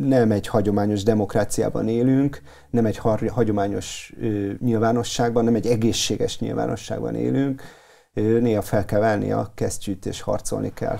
nem egy hagyományos demokráciában élünk, nem egy hagyományos nyilvánosságban, nem egy egészséges nyilvánosságban élünk. Néha fel kell válni a kesztyűt és harcolni kell.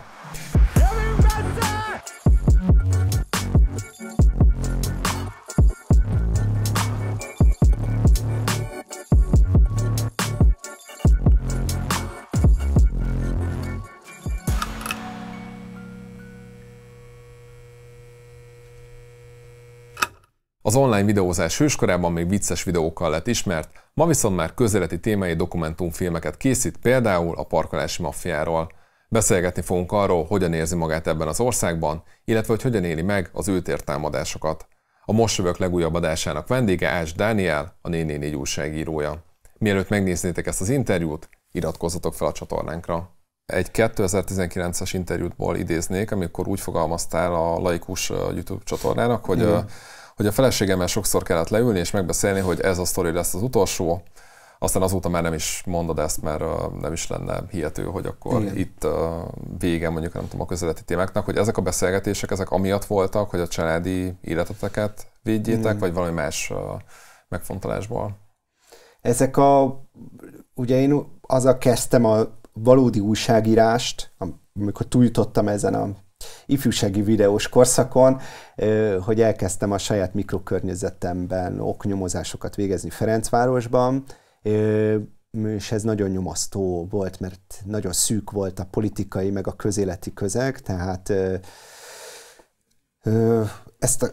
Az online videózás hőskorában még vicces videókkal lett ismert, ma viszont már közeleti témai dokumentumfilmeket készít például a parkolási maffiáról. Beszélgetni fogunk arról, hogyan érzi magát ebben az országban, illetve hogy hogyan éli meg az őt ért támadásokat. A Mosövök legújabb adásának vendége Ás Dániel, a négy újságírója. Mielőtt megnéznétek ezt az interjút, iratkozzatok fel a csatornánkra. Egy 2019-es interjútból idéznék, amikor úgy fogalmaztál a laikus YouTube csatornának, hogy Igen hogy a feleségemmel sokszor kellett leülni és megbeszélni, hogy ez a sztori lesz az utolsó, aztán azóta már nem is mondod ezt, mert nem is lenne hihető, hogy akkor Igen. itt vége mondjuk nem tudom a közeleti témáknak, hogy ezek a beszélgetések, ezek amiatt voltak, hogy a családi életeteket védjétek, Igen. Mm. vagy valami más megfontolásból? Ezek a, ugye én azzal kezdtem a valódi újságírást, amikor túljutottam ezen a ifjúsági videós korszakon, hogy elkezdtem a saját mikrokörnyezetemben oknyomozásokat végezni Ferencvárosban, és ez nagyon nyomasztó volt, mert nagyon szűk volt a politikai, meg a közéleti közeg, tehát ezt a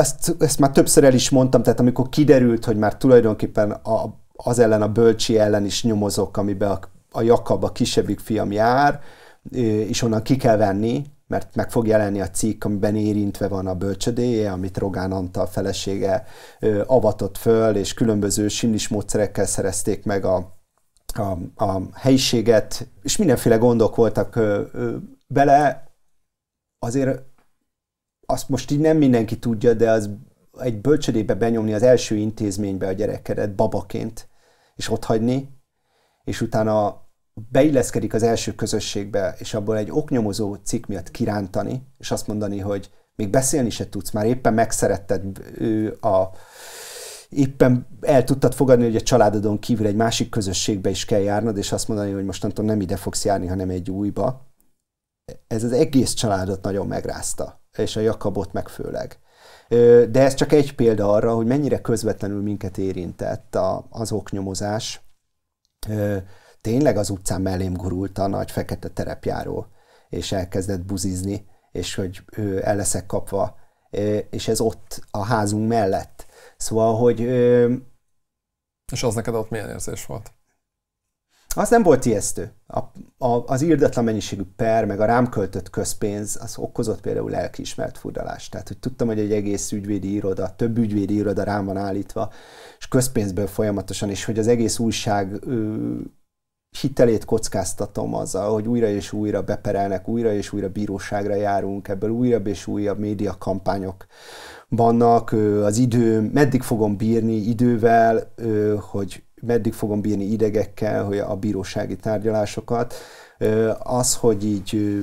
ezt, ezt már többször el is mondtam, tehát amikor kiderült, hogy már tulajdonképpen a, az ellen a bölcsi ellen is nyomozok, amiben a, a Jakab, a kisebbik fiam jár, is onnan ki kell venni, mert meg fog jelenni a cikk, amiben érintve van a bölcsödéje, amit Rogán Antal felesége avatott föl, és különböző simlis módszerekkel szerezték meg a, a, a helyiséget, és mindenféle gondok voltak bele. Azért azt most így nem mindenki tudja, de az egy bölcsödébe benyomni az első intézménybe a gyerekedet babaként, és ott hagyni, és utána beilleszkedik az első közösségbe, és abból egy oknyomozó cikk miatt kirántani, és azt mondani, hogy még beszélni se tudsz, már éppen megszeretted ő a éppen el tudtad fogadni, hogy a családodon kívül egy másik közösségbe is kell járnod, és azt mondani, hogy mostantól nem ide fogsz járni, hanem egy újba. Ez az egész családot nagyon megrázta, és a Jakabot meg főleg. De ez csak egy példa arra, hogy mennyire közvetlenül minket érintett az oknyomozás tényleg az utcán mellém gurult a nagy fekete terepjáró, és elkezdett buzizni, és hogy ő el leszek kapva, és ez ott a házunk mellett. Szóval, hogy... És az neked ott milyen érzés volt? Az nem volt ijesztő. A, a, az írdatlan mennyiségű per, meg a rám költött közpénz, az okozott például lelkiismert furdalást. Tehát, hogy tudtam, hogy egy egész ügyvédi iroda, több ügyvédi iroda rám van állítva, és közpénzből folyamatosan, és hogy az egész újság hitelét kockáztatom azzal, hogy újra és újra beperelnek, újra és újra bíróságra járunk, ebből újabb és újabb médiakampányok vannak, az idő, meddig fogom bírni idővel, hogy meddig fogom bírni idegekkel, hogy a bírósági tárgyalásokat, az, hogy így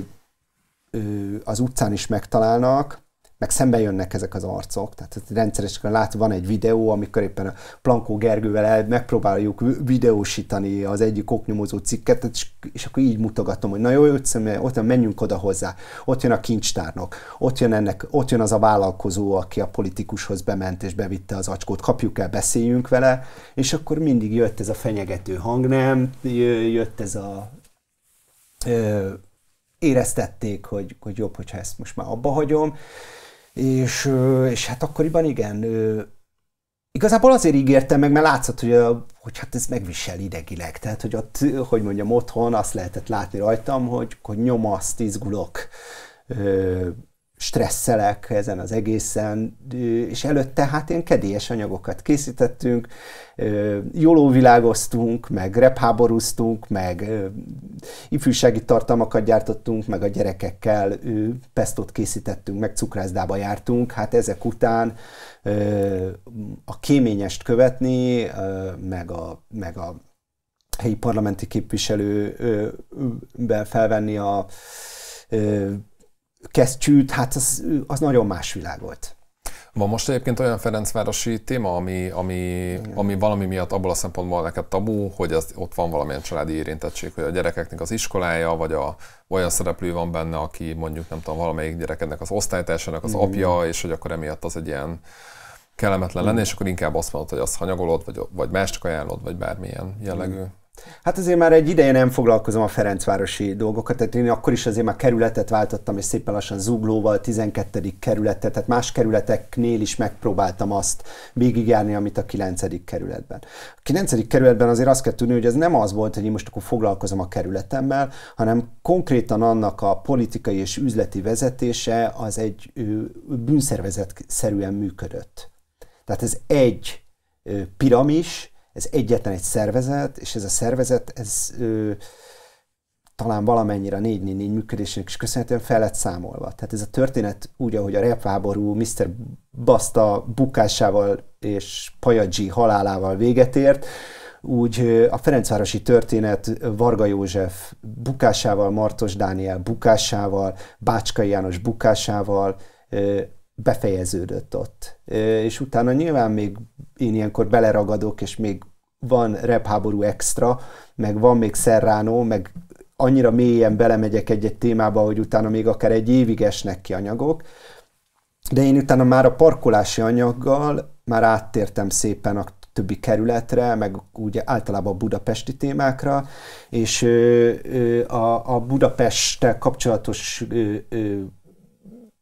az utcán is megtalálnak, meg szembe jönnek ezek az arcok. Tehát rendszeresen lát, van egy videó, amikor éppen a Plankó Gergővel el, megpróbáljuk videósítani az egyik oknyomozó cikket, és, és akkor így mutogatom, hogy na jó, ott, személy, ott menjünk oda hozzá, ott jön a kincstárnok, ott jön, ennek, ott jön az a vállalkozó, aki a politikushoz bement és bevitte az acskót, kapjuk el, beszéljünk vele, és akkor mindig jött ez a fenyegető hang, nem, jött ez a ö, éreztették, hogy, hogy jobb, hogyha ezt most már abba hagyom. És, és hát akkoriban igen, igazából azért ígértem meg, mert látszott, hogy, hogy hát ez megvisel idegileg. Tehát, hogy ott, hogy mondjam, otthon azt lehetett látni rajtam, hogy, hogy nyomaszt, izgulok, stresszelek ezen az egészen, és előtte hát én kedélyes anyagokat készítettünk, világoztunk, meg repháborúztunk, meg ifjúsági tartalmakat gyártottunk, meg a gyerekekkel pestot készítettünk, meg cukrászdába jártunk. Hát ezek után a kéményest követni, meg a, meg a helyi parlamenti képviselőben felvenni a kesztyűt, hát az, az nagyon más világ volt. Van most egyébként olyan Ferencvárosi téma, ami, ami, ami valami miatt abból a szempontból neked tabú, hogy az, ott van valamilyen családi érintettség, hogy a gyerekeknek az iskolája, vagy a, olyan szereplő van benne, aki mondjuk nem tudom, valamelyik gyerekednek az osztálytársának az apja, mm. és hogy akkor emiatt az egy ilyen kellemetlen mm. lenne, és akkor inkább azt mondod, hogy azt hanyagolod, vagy, vagy másnak ajánlod, vagy bármilyen jellegű. Mm. Hát azért már egy ideje nem foglalkozom a Ferencvárosi dolgokat, tehát én akkor is azért már kerületet váltottam, és szépen lassan zuglóval, 12. kerületet, tehát más kerületeknél is megpróbáltam azt végigjárni, amit a 9. kerületben. A 9. kerületben azért azt kell tudni, hogy ez nem az volt, hogy én most akkor foglalkozom a kerületemmel, hanem konkrétan annak a politikai és üzleti vezetése az egy bűnszervezet szerűen működött. Tehát ez egy piramis, ez egyetlen egy szervezet, és ez a szervezet, ez ö, talán valamennyire a 444 működésének is köszönhetően fel lett számolva. Tehát ez a történet úgy, ahogy a repváború Mr. Basta bukásával és Pajadzsi halálával véget ért, úgy a Ferencvárosi történet Varga József bukásával, Martos Dániel bukásával, Bácskai János bukásával, befejeződött ott. És utána nyilván még én ilyenkor beleragadok, és még van repháború extra, meg van még Serrano, meg annyira mélyen belemegyek egy-egy témába, hogy utána még akár egy évig esnek ki anyagok, de én utána már a parkolási anyaggal már áttértem szépen a többi kerületre, meg úgy általában a budapesti témákra, és a, a Budapesttel kapcsolatos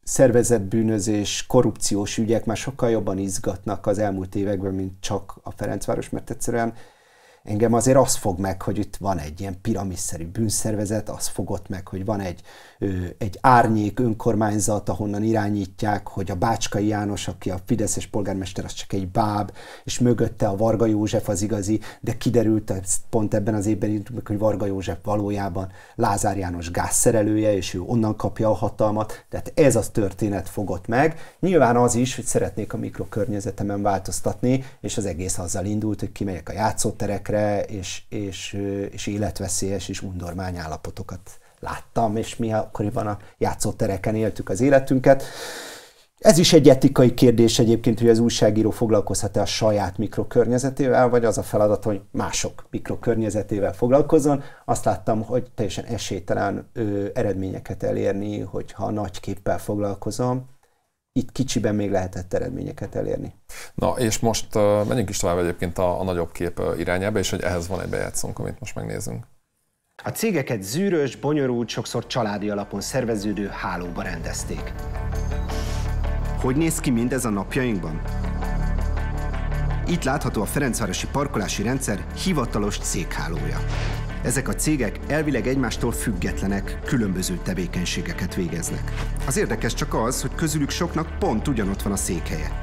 szervezetbűnözés, korrupciós ügyek már sokkal jobban izgatnak az elmúlt években, mint csak a Ferencváros, mert egyszerűen engem azért az fog meg, hogy itt van egy ilyen piramisszerű bűnszervezet, az fogott meg, hogy van egy egy árnyék önkormányzat, ahonnan irányítják, hogy a Bácskai János, aki a Fideszes polgármester, az csak egy báb, és mögötte a Varga József az igazi, de kiderült pont ebben az évben, hogy Varga József valójában Lázár János gázszerelője, és ő onnan kapja a hatalmat, tehát ez az történet fogott meg. Nyilván az is, hogy szeretnék a mikrokörnyezetemen változtatni, és az egész azzal indult, hogy kimegyek a játszóterekre, és, és, és életveszélyes és undormány állapotokat láttam, és mi akkoriban a játszótereken éltük az életünket. Ez is egy etikai kérdés egyébként, hogy az újságíró foglalkozhat-e a saját mikrokörnyezetével, vagy az a feladat, hogy mások mikrokörnyezetével foglalkozzon. Azt láttam, hogy teljesen esélytelen ö, eredményeket elérni, hogyha nagy képpel foglalkozom, itt kicsiben még lehetett eredményeket elérni. Na, és most uh, menjünk is tovább egyébként a, a nagyobb kép irányába, és hogy ehhez van egy bejátszónk, amit most megnézünk. A cégeket zűrös, bonyolult, sokszor családi alapon szerveződő hálóba rendezték. Hogy néz ki mindez a napjainkban? Itt látható a Ferencvárosi parkolási rendszer hivatalos céghálója. Ezek a cégek elvileg egymástól függetlenek, különböző tevékenységeket végeznek. Az érdekes csak az, hogy közülük soknak pont ugyanott van a székhelye.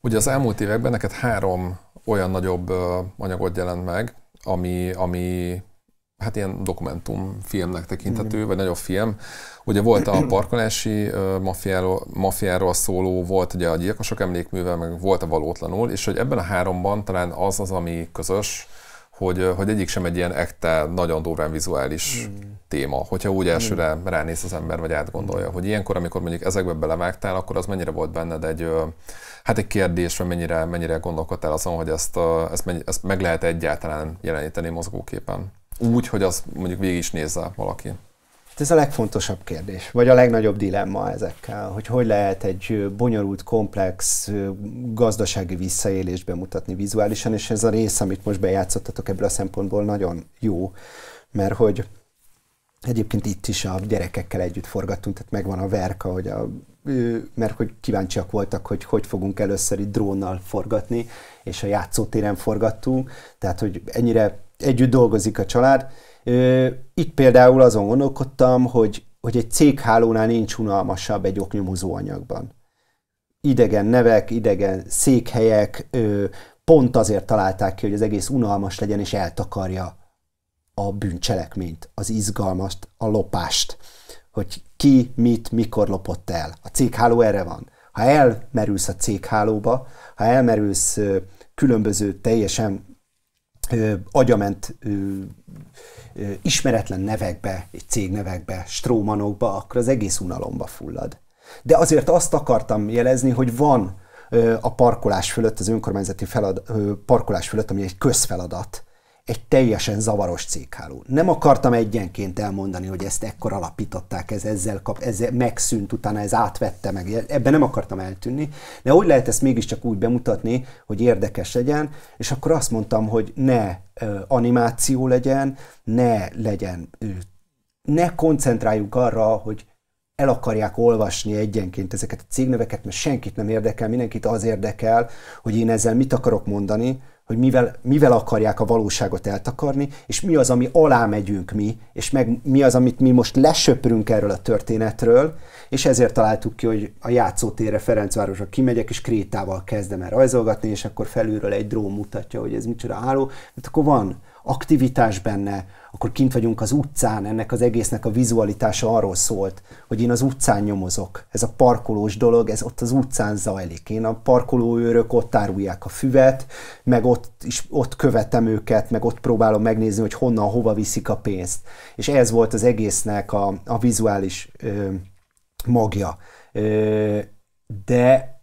Ugye az elmúlt években neked három olyan nagyobb anyagot jelent meg, ami, ami hát ilyen dokumentumfilmnek tekinthető, mm. vagy nagyobb film. Ugye volt a parkolási mafiáról, mafiáról szóló, volt ugye a gyilkosok emlékműve, meg volt a valótlanul, és hogy ebben a háromban talán az az, ami közös, hogy, hogy egyik sem egy ilyen ekte, nagyon durván vizuális mm. téma, hogyha úgy elsőre mm. ránéz az ember, vagy átgondolja, mm. hogy ilyenkor, amikor mondjuk ezekbe belevágtál, akkor az mennyire volt benned egy, hát egy kérdés, vagy mennyire, mennyire gondolkodtál azon, hogy ezt, ezt, ezt meg lehet egyáltalán jeleníteni mozgóképen? úgy, hogy az mondjuk végig is nézze valaki? Hát ez a legfontosabb kérdés, vagy a legnagyobb dilemma ezekkel, hogy hogy lehet egy bonyolult, komplex gazdasági visszaélést bemutatni vizuálisan, és ez a rész, amit most bejátszottatok ebből a szempontból nagyon jó, mert hogy egyébként itt is a gyerekekkel együtt forgattunk, tehát megvan a verka, hogy a, mert hogy kíváncsiak voltak, hogy hogy fogunk először itt drónnal forgatni, és a játszótéren forgattunk, tehát hogy ennyire együtt dolgozik a család. Itt például azon gondolkodtam, hogy, hogy egy céghálónál nincs unalmasabb egy oknyomozó anyagban. Idegen nevek, idegen székhelyek, pont azért találták ki, hogy az egész unalmas legyen és eltakarja a bűncselekményt, az izgalmast, a lopást, hogy ki, mit, mikor lopott el. A cégháló erre van. Ha elmerülsz a céghálóba, ha elmerülsz különböző teljesen ö, agyament ö, ö, ismeretlen nevekbe, egy nevekbe, strómanokba, akkor az egész unalomba fullad. De azért azt akartam jelezni, hogy van ö, a parkolás fölött, az önkormányzati felad, ö, parkolás fölött, ami egy közfeladat, egy teljesen zavaros cégháló. Nem akartam egyenként elmondani, hogy ezt ekkor alapították, ez ezzel kap, ez megszűnt, utána ez átvette meg, ebben nem akartam eltűnni, de hogy lehet ezt mégiscsak úgy bemutatni, hogy érdekes legyen, és akkor azt mondtam, hogy ne animáció legyen, ne legyen, ne koncentráljunk arra, hogy el akarják olvasni egyenként ezeket a cégneveket, mert senkit nem érdekel, mindenkit az érdekel, hogy én ezzel mit akarok mondani, hogy mivel, mivel akarják a valóságot eltakarni, és mi az, ami alá megyünk mi, és meg mi az, amit mi most lesöprünk erről a történetről, és ezért találtuk ki, hogy a játszótérre Ferencvárosra kimegyek, és krétával kezdem el rajzolgatni, és akkor felülről egy drón mutatja, hogy ez micsoda álló. mert hát akkor van aktivitás benne, akkor kint vagyunk az utcán, ennek az egésznek a vizualitása arról szólt, hogy én az utcán nyomozok. Ez a parkolós dolog, ez ott az utcán zajlik. Én a parkolóőrök ott árulják a füvet, meg ott, is, ott követem őket, meg ott próbálom megnézni, hogy honnan, hova viszik a pénzt. És ez volt az egésznek a, a vizuális ö, magja. Ö, de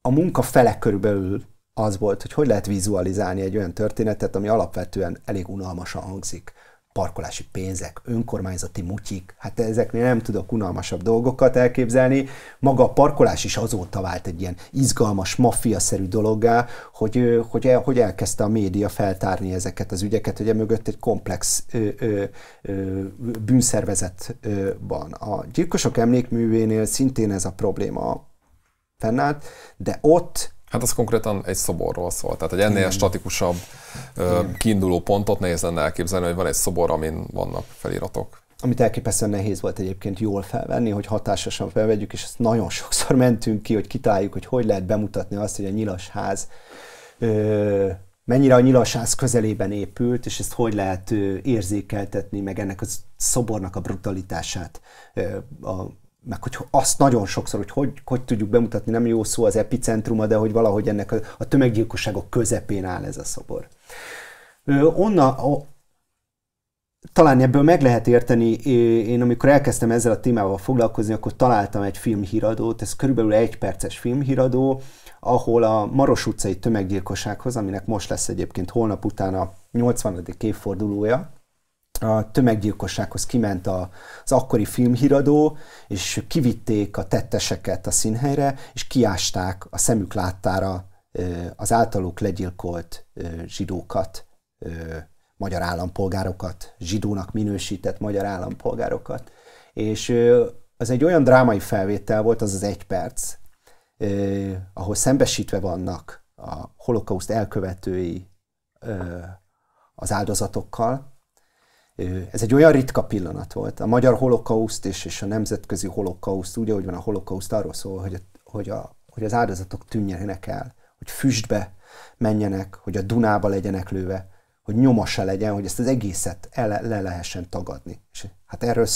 a munka fele körülbelül az volt, hogy hogy lehet vizualizálni egy olyan történetet, ami alapvetően elég unalmasan hangzik parkolási pénzek, önkormányzati mutyik, hát ezeknél nem tudok unalmasabb dolgokat elképzelni. Maga a parkolás is azóta vált egy ilyen izgalmas, maffiaszerű dologgá, hogy, hogy, el, hogy elkezdte a média feltárni ezeket az ügyeket, hogy mögött egy komplex ö, ö, ö, bűnszervezet ö, van. A gyilkosok emlékművénél szintén ez a probléma fennállt, de ott Hát az konkrétan egy szoborról szól. Tehát egy ennél Igen. statikusabb ö, kiinduló pontot nehéz lenne elképzelni, hogy van egy szobor, amin vannak feliratok amit elképesztően nehéz volt egyébként jól felvenni, hogy hatásosan felvegyük, és ezt nagyon sokszor mentünk ki, hogy kitáljuk, hogy hogy lehet bemutatni azt, hogy a nyilasház ö, mennyire a nyilasház közelében épült, és ezt hogy lehet ö, érzékeltetni, meg ennek a szobornak a brutalitását ö, a meg hogy azt nagyon sokszor, hogy, hogy hogy tudjuk bemutatni, nem jó szó az epicentruma, de hogy valahogy ennek a, a tömeggyilkosságok közepén áll ez a szobor. Ö, onna, talán ebből meg lehet érteni, én amikor elkezdtem ezzel a témával foglalkozni, akkor találtam egy filmhíradót, ez körülbelül egy perces filmhíradó, ahol a Maros utcai tömeggyilkossághoz, aminek most lesz egyébként holnap után a 80. évfordulója, a tömeggyilkossághoz kiment a, az akkori filmhíradó, és kivitték a tetteseket a színhelyre, és kiásták a szemük láttára az általuk legyilkolt zsidókat, magyar állampolgárokat, zsidónak minősített magyar állampolgárokat. És az egy olyan drámai felvétel volt, az az egy perc, ahol szembesítve vannak a holokauszt elkövetői az áldozatokkal, ez egy olyan ritka pillanat volt. A magyar holokauszt és, és a nemzetközi holokauszt, úgy, ahogy van a holokauszt, arról szól, hogy, hogy, a, hogy az áldozatok tűnjenek el, hogy füstbe menjenek, hogy a Dunába legyenek lőve, hogy nyoma se legyen, hogy ezt az egészet el, le lehessen tagadni. És hát erről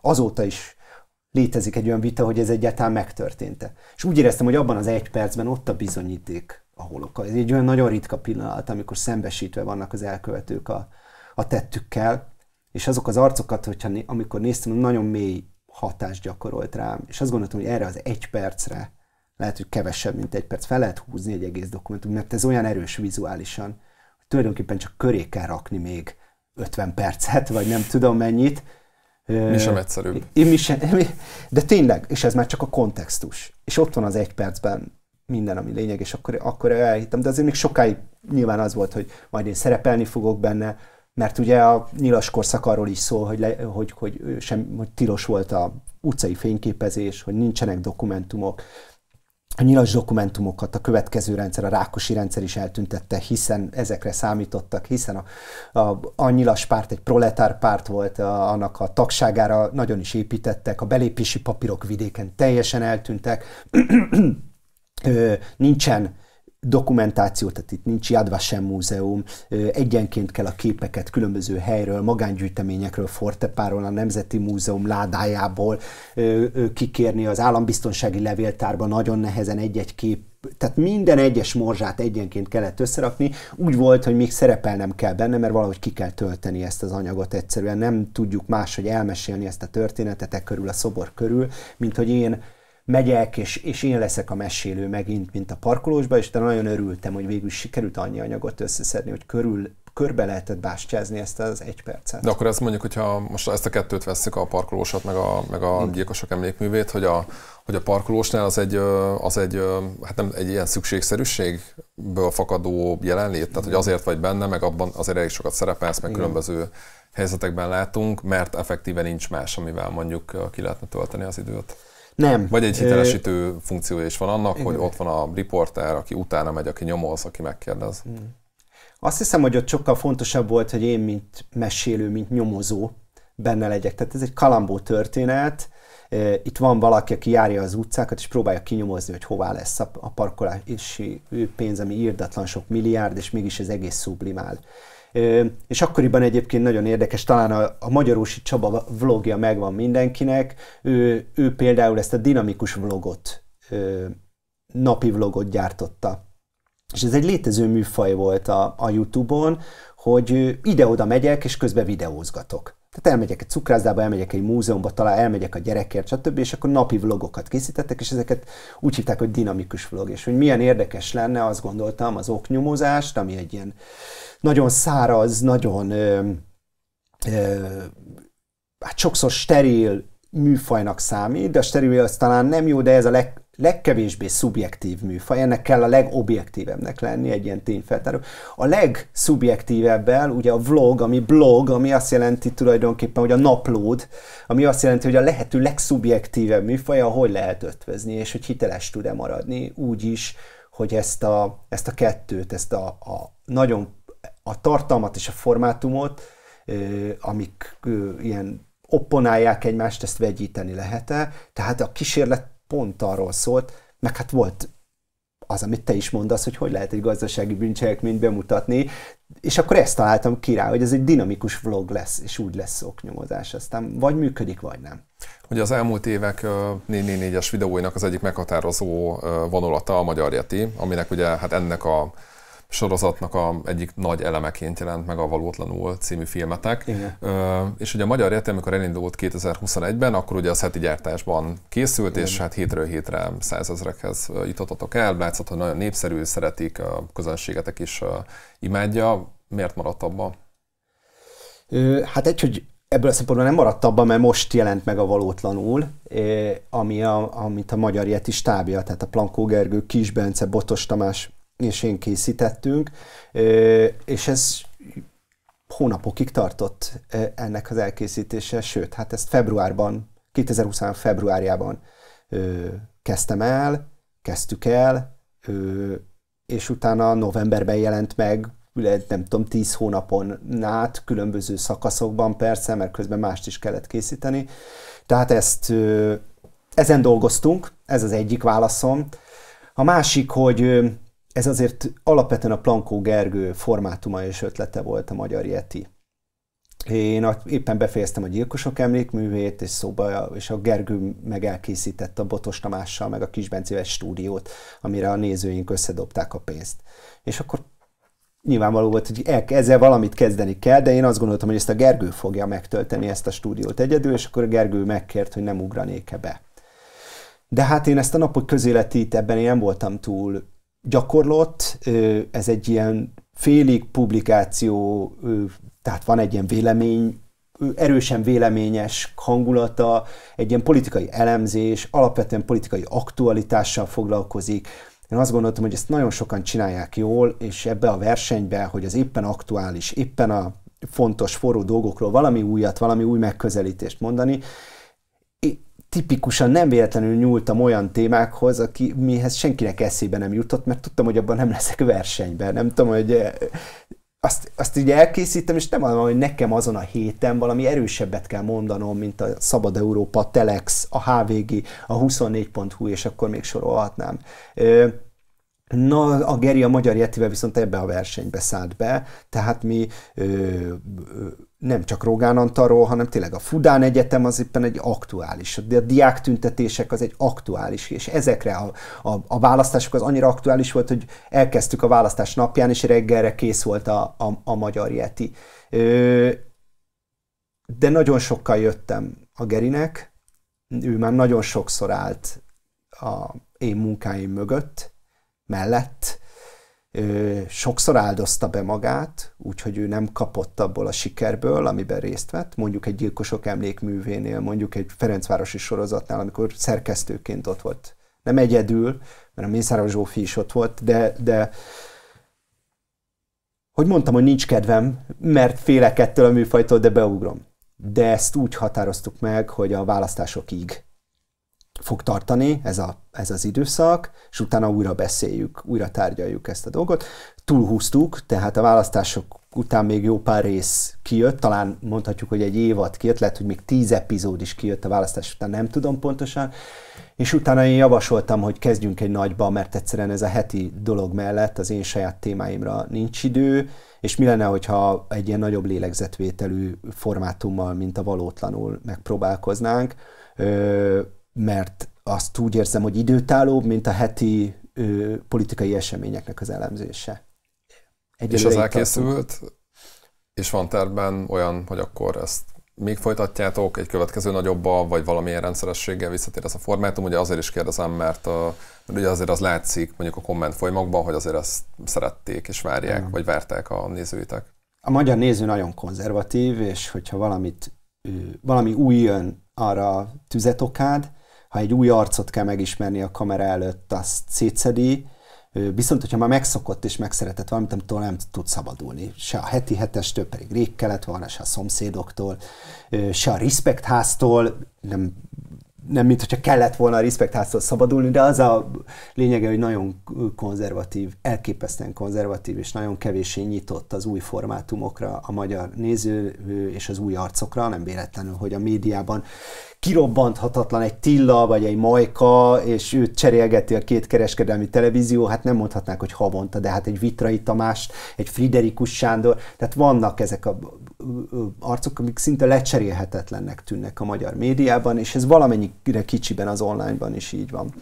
azóta is létezik egy olyan vita, hogy ez egyáltalán megtörtént-e. És úgy éreztem, hogy abban az egy percben ott a bizonyíték a holokauszt. Ez egy olyan nagyon ritka pillanat, amikor szembesítve vannak az elkövetők a, a tettükkel, és azok az arcokat, hogyha, amikor néztem, nagyon mély hatást gyakorolt rám, és azt gondoltam, hogy erre az egy percre, lehet, hogy kevesebb, mint egy perc, fel lehet húzni egy egész dokumentum, mert ez olyan erős vizuálisan, hogy tulajdonképpen csak köré kell rakni még 50 percet, vagy nem tudom mennyit. Mi sem egyszerűbb. Én, mi sem, de tényleg, és ez már csak a kontextus. És ott van az egy percben minden, ami lényeg, és akkor, akkor elhittem. De azért még sokáig nyilván az volt, hogy majd én szerepelni fogok benne, mert ugye a nyilas korszak arról is szól, hogy, le, hogy, hogy, sem, hogy tilos volt a utcai fényképezés, hogy nincsenek dokumentumok, a nyilas dokumentumokat a következő rendszer, a Rákosi rendszer is eltüntette, hiszen ezekre számítottak, hiszen a, a, a nyilas párt egy proletár párt volt, a, annak a tagságára nagyon is építettek, a belépési papírok vidéken teljesen eltűntek, nincsen dokumentáció, tehát itt nincs jádva sem múzeum, egyenként kell a képeket különböző helyről, magángyűjteményekről, Fortepáról, a Nemzeti Múzeum ládájából kikérni az állambiztonsági levéltárban nagyon nehezen egy-egy kép tehát minden egyes morzsát egyenként kellett összerakni. Úgy volt, hogy még szerepelnem kell benne, mert valahogy ki kell tölteni ezt az anyagot egyszerűen. Nem tudjuk máshogy elmesélni ezt a történetet e körül, a szobor körül, mint hogy én megyek, és, és én leszek a mesélő megint, mint a parkolósba, és de nagyon örültem, hogy végül sikerült annyi anyagot összeszedni, hogy körül, körbe lehetett bástyázni ezt az egy percet. De akkor ezt mondjuk, hogyha most ezt a kettőt veszik a parkolósat, meg a, meg a gyilkosok emlékművét, hogy a, hogy a parkolósnál az egy, az egy, hát nem egy ilyen szükségszerűségből fakadó jelenlét, tehát hogy azért vagy benne, meg abban azért elég sokat szerepelsz, meg Igen. különböző helyzetekben látunk, mert effektíven nincs más, amivel mondjuk ki lehetne tölteni az időt. Nem. Vagy egy hitelesítő e... funkciója is van annak, Igen. hogy ott van a riporter, aki utána megy, aki nyomoz, aki megkérdez. Hmm. Azt hiszem, hogy ott sokkal fontosabb volt, hogy én, mint mesélő, mint nyomozó benne legyek. Tehát ez egy kalambó történet, itt van valaki, aki járja az utcákat, és próbálja kinyomozni, hogy hová lesz a parkolási pénz, ami írdatlan sok milliárd, és mégis az egész szublimál. És akkoriban egyébként nagyon érdekes, talán a, a Magyarósi Csaba vlogja megvan mindenkinek, ő, ő például ezt a dinamikus vlogot, napi vlogot gyártotta. És ez egy létező műfaj volt a, a YouTube-on, hogy ide-oda megyek, és közben videózgatok. Tehát elmegyek egy cukrászdába, elmegyek egy múzeumba, talán elmegyek a gyerekért, stb. És akkor napi vlogokat készítettek, és ezeket úgy hívták, hogy dinamikus vlog. És hogy milyen érdekes lenne, azt gondoltam, az oknyomozást, ami egy ilyen nagyon száraz, nagyon ö, ö, hát sokszor steril műfajnak számít, de a steril az talán nem jó, de ez a leg, legkevésbé szubjektív műfaj, ennek kell a legobjektívebbnek lenni, egy ilyen tényfeltáró. A legszubjektívebbel ugye a vlog, ami blog, ami azt jelenti tulajdonképpen, hogy a naplód, ami azt jelenti, hogy a lehető legszubjektívebb műfaj, ahogy lehet ötvözni, és hogy hiteles tud-e maradni úgy is, hogy ezt a, ezt a kettőt, ezt a, a nagyon a tartalmat és a formátumot, amik ilyen opponálják egymást, ezt vegyíteni lehet-e. Tehát a kísérlet pont arról szólt, meg hát volt az, amit te is mondasz, hogy hogy lehet egy gazdasági bűncselekményt bemutatni, és akkor ezt találtam rá, hogy ez egy dinamikus vlog lesz, és úgy lesz oknyomozás, aztán vagy működik, vagy nem. Ugye az elmúlt évek 444-es videóinak az egyik meghatározó vonulata a Magyar Yeti, aminek ugye hát ennek a sorozatnak a egyik nagy elemeként jelent meg a Valótlanul című filmetek. Igen. Ö, és ugye a Magyar Egyetem, amikor elindult 2021-ben, akkor ugye az heti gyártásban készült, Igen. és hát hétről hétre százezrekhez jutottatok el. Látszott, hogy nagyon népszerű, szeretik, a közönségetek is imádja. Miért maradt abban? Hát egy, hogy ebből a szempontból nem maradt abban, mert most jelent meg a valótlanul, ami a, amit a magyar ilyeti stábja, tehát a Plankó Gergő, Kis Bence, Botos Tamás, és én készítettünk, és ez hónapokig tartott ennek az elkészítése, sőt, hát ezt februárban, 2020 februárjában kezdtem el, kezdtük el, és utána novemberben jelent meg, nem tudom, 10 hónapon át, különböző szakaszokban persze, mert közben mást is kellett készíteni. Tehát ezt, ezen dolgoztunk, ez az egyik válaszom. A másik, hogy ez azért alapvetően a Plankó Gergő formátuma és ötlete volt a Magyar Yeti. Én éppen befejeztem a Gyilkosok emlékművét, és szóba, és a Gergő meg elkészített a Botos Tamással, meg a Kisbencével stúdiót, amire a nézőink összedobták a pénzt. És akkor nyilvánvaló volt, hogy ezzel valamit kezdeni kell, de én azt gondoltam, hogy ezt a Gergő fogja megtölteni ezt a stúdiót egyedül, és akkor a Gergő megkért, hogy nem ugranék-e be. De hát én ezt a napok közéleti ebben én nem voltam túl gyakorlott, ez egy ilyen félig publikáció, tehát van egy ilyen vélemény, erősen véleményes hangulata, egy ilyen politikai elemzés, alapvetően politikai aktualitással foglalkozik. Én azt gondoltam, hogy ezt nagyon sokan csinálják jól, és ebbe a versenybe, hogy az éppen aktuális, éppen a fontos, forró dolgokról valami újat, valami új megközelítést mondani, tipikusan nem véletlenül nyúltam olyan témákhoz, aki, mihez senkinek eszébe nem jutott, mert tudtam, hogy abban nem leszek versenyben. Nem tudom, hogy eh, azt, azt így elkészítem, és nem mondom, hogy nekem azon a héten valami erősebbet kell mondanom, mint a Szabad Európa, a Telex, a HVG, a 24.hu, és akkor még sorolhatnám. Na, a Geri a Magyar Yetivel viszont ebbe a versenybe szállt be, tehát mi ö, ö, nem csak Rogán Antarról, hanem tényleg a Fudán Egyetem az éppen egy aktuális, de a diák tüntetések az egy aktuális, és ezekre a, a, a választások az annyira aktuális volt, hogy elkezdtük a választás napján, és reggelre kész volt a, a, a Magyar Yeti. Ö, de nagyon sokkal jöttem a Gerinek, ő már nagyon sokszor állt a én munkáim mögött, mellett ö, sokszor áldozta be magát, úgyhogy ő nem kapott abból a sikerből, amiben részt vett, mondjuk egy gyilkosok emlékművénél, mondjuk egy Ferencvárosi sorozatnál, amikor szerkesztőként ott volt. Nem egyedül, mert a Mészáros Zsófi is ott volt, de, de hogy mondtam, hogy nincs kedvem, mert félek ettől a műfajtól, de beugrom. De ezt úgy határoztuk meg, hogy a választásokig fog tartani ez, a, ez az időszak, és utána újra beszéljük, újra tárgyaljuk ezt a dolgot. Túlhúztuk, tehát a választások után még jó pár rész kijött, talán mondhatjuk, hogy egy évad kijött, lehet, hogy még tíz epizód is kijött a választás után, nem tudom pontosan, és utána én javasoltam, hogy kezdjünk egy nagyba, mert egyszerűen ez a heti dolog mellett az én saját témáimra nincs idő, és mi lenne, hogyha egy ilyen nagyobb lélegzetvételű formátummal, mint a valótlanul megpróbálkoznánk mert azt úgy érzem, hogy időtállóbb, mint a heti ö, politikai eseményeknek az elemzése. Egyelőre és az elkészült, tartunk. és van terben olyan, hogy akkor ezt még folytatjátok egy következő nagyobba, vagy valamilyen rendszerességgel visszatér ez a formátum? Ugye azért is kérdezem, mert, a, mert ugye azért az látszik mondjuk a komment folyamokban, hogy azért ezt szerették és várják, Igen. vagy várták a nézőitek. A magyar néző nagyon konzervatív, és hogyha valamit, valami új jön, arra tüzet okád, ha egy új arcot kell megismerni a kamera előtt, azt szétszedi, Viszont, hogyha már megszokott és megszeretett valamit, amitől nem tud szabadulni. Se a heti hetestől, pedig rég kellett volna, se a szomszédoktól, se a respektháztól, nem nem mint hogyha kellett volna a respektháztól szabadulni, de az a lényege, hogy nagyon konzervatív, elképesztően konzervatív, és nagyon kevésé nyitott az új formátumokra a magyar néző és az új arcokra, nem véletlenül, hogy a médiában kirobbanthatatlan egy Tilla vagy egy Majka, és őt cserélgeti a két kereskedelmi televízió, hát nem mondhatnák, hogy havonta, de hát egy Vitrai Tamás, egy Friderikus Sándor, tehát vannak ezek a arcok, amik szinte lecserélhetetlennek tűnnek a magyar médiában, és ez valamennyire kicsiben az onlineban is így van.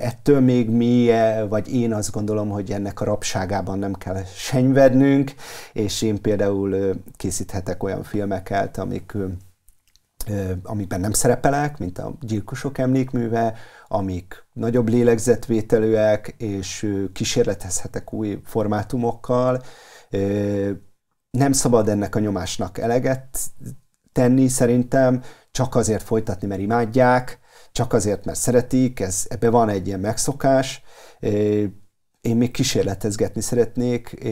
Ettől még mi, e, vagy én azt gondolom, hogy ennek a rapságában nem kell senyvednünk, és én például készíthetek olyan filmeket, amik amiben nem szerepelek, mint a Gyilkosok emlékműve, amik nagyobb lélegzetvételőek, és kísérletezhetek új formátumokkal, nem szabad ennek a nyomásnak eleget tenni szerintem, csak azért folytatni, mert imádják, csak azért, mert szeretik, ez, ebbe van egy ilyen megszokás, én még kísérletezgetni szeretnék,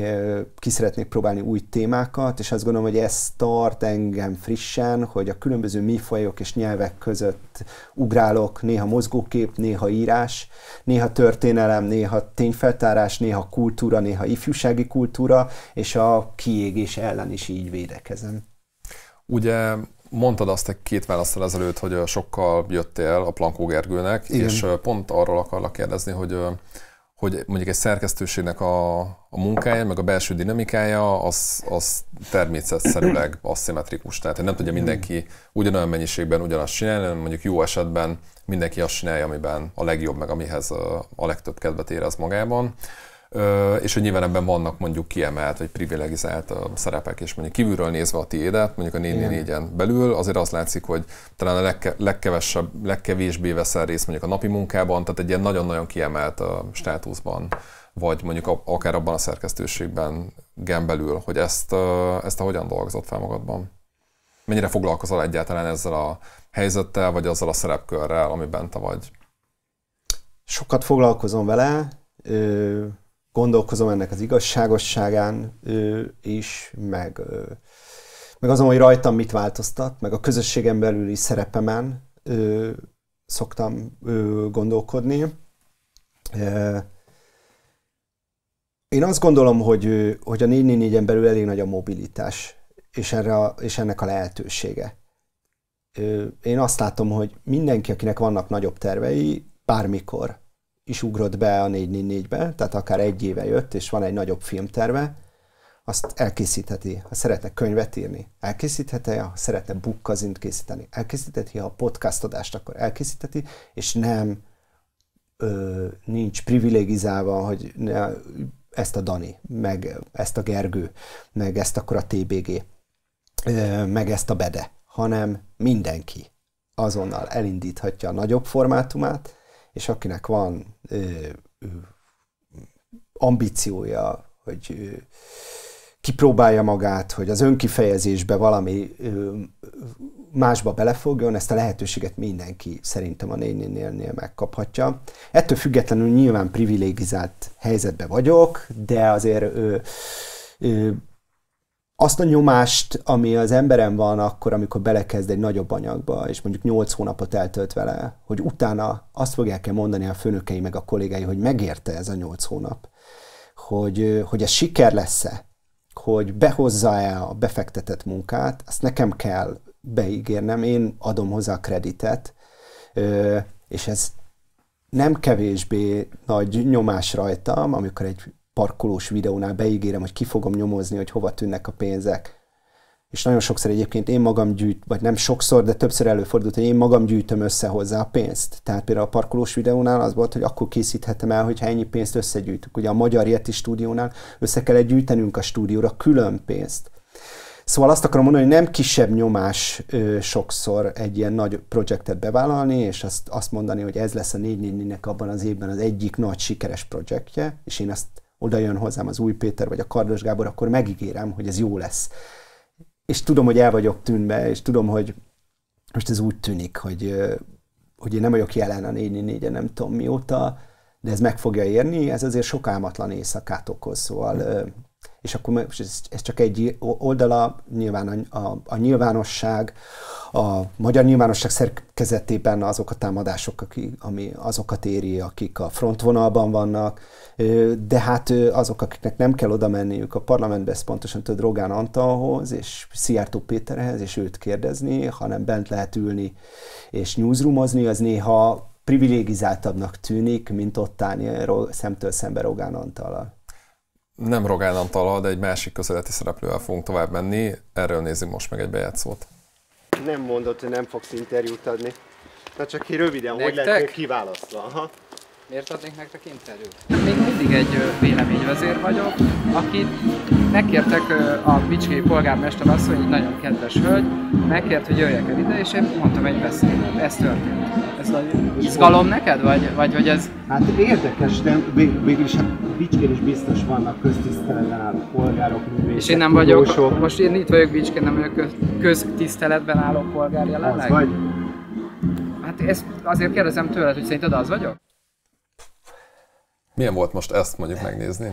ki szeretnék próbálni új témákat, és azt gondolom, hogy ez tart engem frissen, hogy a különböző mifajok és nyelvek között ugrálok, néha mozgókép, néha írás, néha történelem, néha tényfeltárás, néha kultúra, néha ifjúsági kultúra, és a kiégés ellen is így védekezem. Ugye mondtad azt egy két választal ezelőtt, hogy sokkal jöttél a Plankó Gergőnek, Igen. és pont arról akarlak kérdezni, hogy hogy mondjuk egy szerkesztőségnek a, a munkája, meg a belső dinamikája, az, az természetszerűleg aszimmetrikus. Tehát nem tudja mindenki ugyanolyan mennyiségben ugyanazt csinálni, hanem mondjuk jó esetben mindenki azt csinálja, amiben a legjobb, meg amihez a legtöbb kedvet érez magában és hogy nyilván ebben vannak mondjuk kiemelt vagy privilegizált a szerepek, és mondjuk kívülről nézve a tiédet, mondjuk a néni en belül azért az látszik, hogy talán a legke, legkevesebb, legkevésbé veszel részt mondjuk a napi munkában, tehát egy ilyen nagyon-nagyon kiemelt státuszban vagy mondjuk a, akár abban a szerkesztőségben belül, hogy ezt, ezt a hogyan dolgozott fel magadban? Mennyire foglalkozol egyáltalán ezzel a helyzettel, vagy azzal a szerepkörrel, amiben te vagy? Sokat foglalkozom vele, gondolkozom ennek az igazságosságán ö, is, meg, ö, meg azon, hogy rajtam mit változtat, meg a közösségem belüli szerepemen ö, szoktam ö, gondolkodni. E, én azt gondolom, hogy, hogy a 444-en belül elég nagy a mobilitás, és, erre a, és ennek a lehetősége. Én azt látom, hogy mindenki, akinek vannak nagyobb tervei, bármikor is ugrott be a 444-be, tehát akár egy éve jött, és van egy nagyobb filmterve, azt elkészítheti. Ha szeretne könyvet írni, elkészítheti, ha szeretne bukkazint készíteni, elkészítheti, ha podcast adást, akkor elkészítheti, és nem ö, nincs privilegizálva, hogy ne, ezt a Dani, meg ezt a Gergő, meg ezt akkor a TBG, ö, meg ezt a Bede, hanem mindenki azonnal elindíthatja a nagyobb formátumát, és akinek van ö, ö, ambíciója, hogy ö, kipróbálja magát, hogy az önkifejezésbe valami ö, másba belefogjon, ezt a lehetőséget mindenki szerintem a néninél megkaphatja. Ettől függetlenül nyilván privilegizált helyzetben vagyok, de azért ö, ö, azt a nyomást, ami az emberem van akkor, amikor belekezd egy nagyobb anyagba, és mondjuk 8 hónapot eltölt vele, hogy utána azt fogják-e mondani a főnökei meg a kollégái, hogy megérte ez a 8 hónap, hogy, hogy ez siker lesz-e, hogy behozza-e a befektetett munkát, azt nekem kell beígérnem, én adom hozzá a kreditet, és ez nem kevésbé nagy nyomás rajtam, amikor egy parkolós videónál beígérem, hogy ki fogom nyomozni, hogy hova tűnnek a pénzek. És nagyon sokszor egyébként én magam gyűjt, vagy nem sokszor, de többször előfordult, hogy én magam gyűjtöm össze hozzá a pénzt. Tehát például a parkolós videónál az volt, hogy akkor készíthetem el, hogyha ennyi pénzt összegyűjtök. Ugye a Magyar Jeti stúdiónál össze kellett gyűjtenünk a stúdióra külön pénzt. Szóval azt akarom mondani, hogy nem kisebb nyomás ö, sokszor egy ilyen nagy projektet bevállalni, és azt, azt mondani, hogy ez lesz a 444-nek abban az évben az egyik nagy sikeres projektje, és én azt oda jön hozzám az új Péter vagy a Kardos Gábor, akkor megígérem, hogy ez jó lesz. És tudom, hogy el vagyok tűnve, és tudom, hogy most ez úgy tűnik, hogy, hogy én nem vagyok jelen a négy négy nem tudom mióta, de ez meg fogja érni, ez azért sok álmatlan éjszakát okoz, szóval és akkor és ez, ez csak egy oldala, nyilván a, a, a nyilvánosság, a magyar nyilvánosság szerkezetében azok a támadások, aki, ami azokat éri, akik a frontvonalban vannak, de hát azok, akiknek nem kell oda menniük a parlamentbe, ez pontosan a Rogán Antalhoz és Szijjártó Péterhez, és őt kérdezni, hanem bent lehet ülni és newsroomozni, az néha privilégizáltabbnak tűnik, mint ott állni szemtől szembe Rogán Antallal nem Rogán Antallal, de egy másik közeleti szereplővel fogunk tovább menni. Erről nézzük most meg egy bejátszót. Nem mondott, hogy nem fogsz interjút adni. Na csak ki röviden, Nektek? hogy lettél kiválasztva? Aha. Miért adnék nektek interjút? Hát még mindig egy véleményvezér vagyok, akit megkértek a Bicskei polgármester hogy egy nagyon kedves hölgy, megkért, hogy jöjjek el ide, és én mondtam egy beszédet. Ez történt. Ez nagyon izgalom neked, vagy, vagy, vagy ez? Hát érdekes, de mégis hát Bicskén is biztos vannak köztiszteletben álló polgárok, művészek, És én nem vagyok, tudósok. most én itt vagyok Bicskén, nem vagyok köztiszteletben álló polgár jelenleg? Az vagy. Hát ezt azért kérdezem tőled, hogy szerinted az vagyok? Milyen volt most ezt mondjuk megnézni?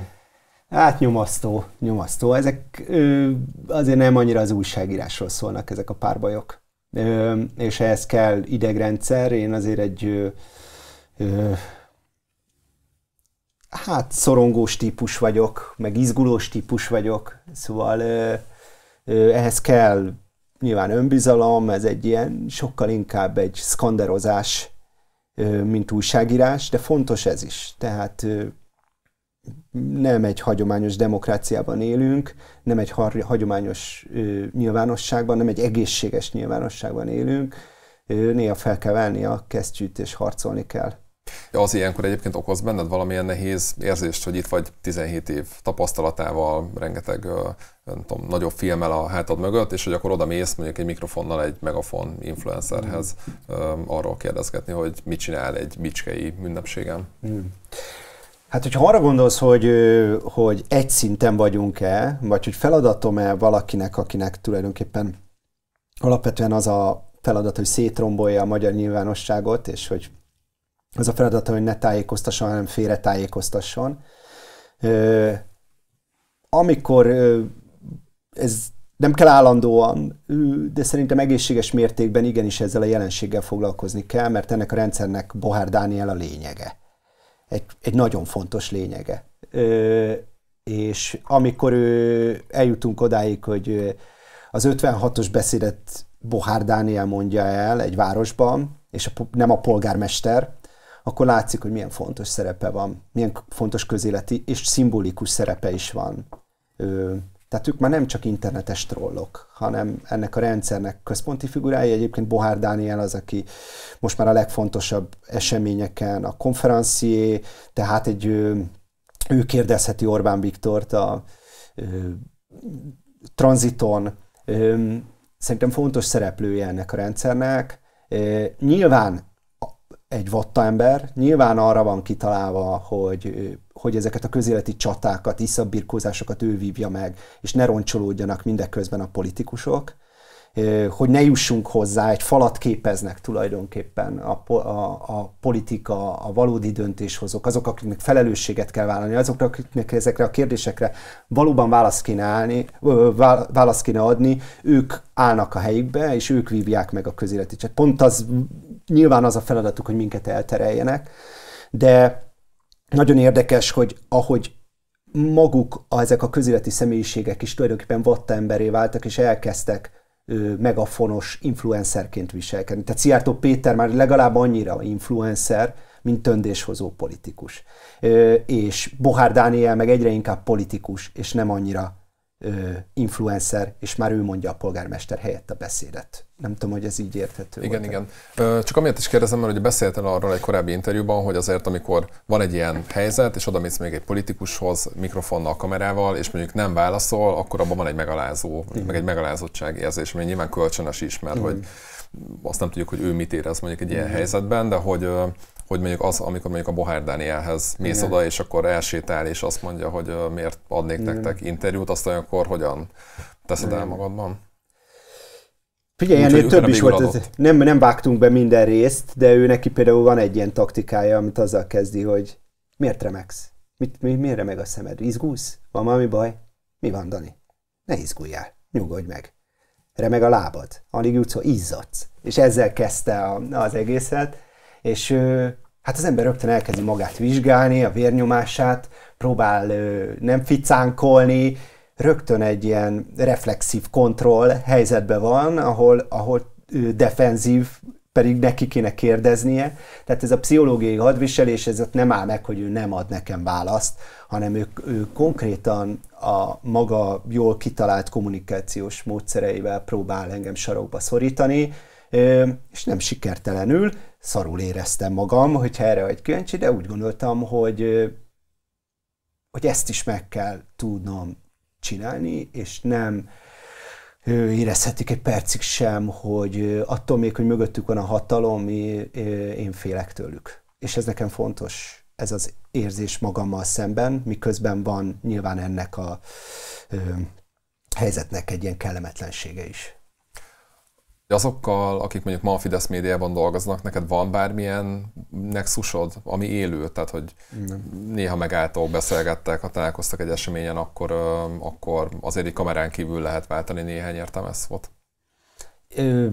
Hát nyomasztó, nyomasztó. Ezek ö, azért nem annyira az újságírásról szólnak ezek a párbajok. Ö, és ehhez kell idegrendszer. Én azért egy ö, ö, hát szorongós típus vagyok, meg izgulós típus vagyok, szóval ö, ö, ehhez kell nyilván önbizalom, ez egy ilyen sokkal inkább egy szkanderozás mint újságírás, de fontos ez is. Tehát nem egy hagyományos demokráciában élünk, nem egy hagyományos nyilvánosságban, nem egy egészséges nyilvánosságban élünk. Néha fel kell venni a kesztyűt és harcolni kell. Ja, az ilyenkor egyébként okoz benned valamilyen nehéz érzést, hogy itt vagy 17 év tapasztalatával, rengeteg nem tudom, nagyobb filmmel a hátad mögött, és hogy akkor oda mész mondjuk egy mikrofonnal egy megafon influencerhez mm. arról kérdezgetni, hogy mit csinál egy bicskei ünnepségem. Mm. Hát, hogyha arra gondolsz, hogy, hogy egy szinten vagyunk-e, vagy hogy feladatom-e valakinek, akinek tulajdonképpen alapvetően az a feladat, hogy szétrombolja a magyar nyilvánosságot, és hogy az a feladat, hogy ne tájékoztasson, hanem tájékoztasson. Ö, amikor ö, ez nem kell állandóan, de szerintem egészséges mértékben igenis ezzel a jelenséggel foglalkozni kell, mert ennek a rendszernek Bohár Dániel a lényege. Egy, egy nagyon fontos lényege. Ö, és amikor ő, eljutunk odáig, hogy az 56-os beszédet Bohár Dániel mondja el egy városban, és a, nem a polgármester, akkor látszik, hogy milyen fontos szerepe van, milyen fontos közéleti és szimbolikus szerepe is van. Ö, tehát ők már nem csak internetes trollok, hanem ennek a rendszernek központi figurái. Egyébként Bohár Dániel az, aki most már a legfontosabb eseményeken a konferencié, tehát egy ő, ő kérdezheti Orbán Viktort a ö, tranziton. Ö, szerintem fontos szereplője ennek a rendszernek. Ö, nyilván egy vatta ember. Nyilván arra van kitalálva, hogy, hogy ezeket a közéleti csatákat, iszabbirkózásokat ő vívja meg, és ne roncsolódjanak mindeközben a politikusok hogy ne jussunk hozzá, egy falat képeznek tulajdonképpen a, a, a politika, a valódi döntéshozók, azok, akiknek felelősséget kell vállalni, azok, akiknek ezekre a kérdésekre valóban választ kéne, állni, választ kéne adni, ők állnak a helyükbe, és ők vívják meg a cset. Pont az nyilván az a feladatuk, hogy minket eltereljenek, de nagyon érdekes, hogy ahogy maguk a, ezek a közéleti személyiségek is tulajdonképpen vatta emberé váltak, és elkezdtek megafonos influencerként viselkedni. Tehát Szijjártó Péter már legalább annyira influencer, mint töndéshozó politikus. És Bohár Dániel meg egyre inkább politikus, és nem annyira influencer, és már ő mondja a polgármester helyett a beszédet. Nem tudom, hogy ez így érthető. Igen, volt. igen. Csak amiért is kérdezem, mert ugye beszéltél arról egy korábbi interjúban, hogy azért, amikor van egy ilyen helyzet, és oda még egy politikushoz, mikrofonnal, kamerával, és mondjuk nem válaszol, akkor abban van egy megalázó, igen. meg egy megalázottság érzés, ami nyilván kölcsönös is, mert igen. hogy azt nem tudjuk, hogy ő mit érez mondjuk egy ilyen igen. helyzetben, de hogy hogy mondjuk az, amikor mondjuk a Bohár Dánielhez mész Igen. oda, és akkor elsétál, és azt mondja, hogy miért adnék Igen. nektek interjút, azt akkor hogyan teszed Igen. el magadban? Figyelj, ennél több is volt, nem, nem vágtunk be minden részt, de ő neki például van egy ilyen taktikája, amit azzal kezdi, hogy miért remegsz? Mit, mi, miért remeg a szemed? Izgulsz? Van valami baj? Mi van, Dani? Ne izguljál, nyugodj meg. Remeg a lábad, alig jutsz, izzadsz. És ezzel kezdte a, az egészet, és hát az ember rögtön elkezdi magát vizsgálni, a vérnyomását, próbál nem ficánkolni, rögtön egy ilyen reflexív kontroll helyzetben van, ahol, ahol defenzív, pedig neki kéne kérdeznie. Tehát ez a pszichológiai hadviselés, ez ott nem áll meg, hogy ő nem ad nekem választ, hanem ő, ő konkrétan a maga jól kitalált kommunikációs módszereivel próbál engem sarokba szorítani, és nem sikertelenül, szarul éreztem magam, hogyha erre vagy kíváncsi, de úgy gondoltam, hogy, hogy ezt is meg kell tudnom csinálni, és nem érezhetik egy percig sem, hogy attól még, hogy mögöttük van a hatalom, én félek tőlük. És ez nekem fontos, ez az érzés magammal szemben, miközben van nyilván ennek a helyzetnek egy ilyen kellemetlensége is. De azokkal, akik mondjuk ma a Fidesz médiában dolgoznak, neked van bármilyen nexusod, ami élő? Tehát, hogy Nem. néha megálltok, beszélgettek, ha találkoztak egy eseményen, akkor, akkor azért egy kamerán kívül lehet váltani néhány értelmes Ö,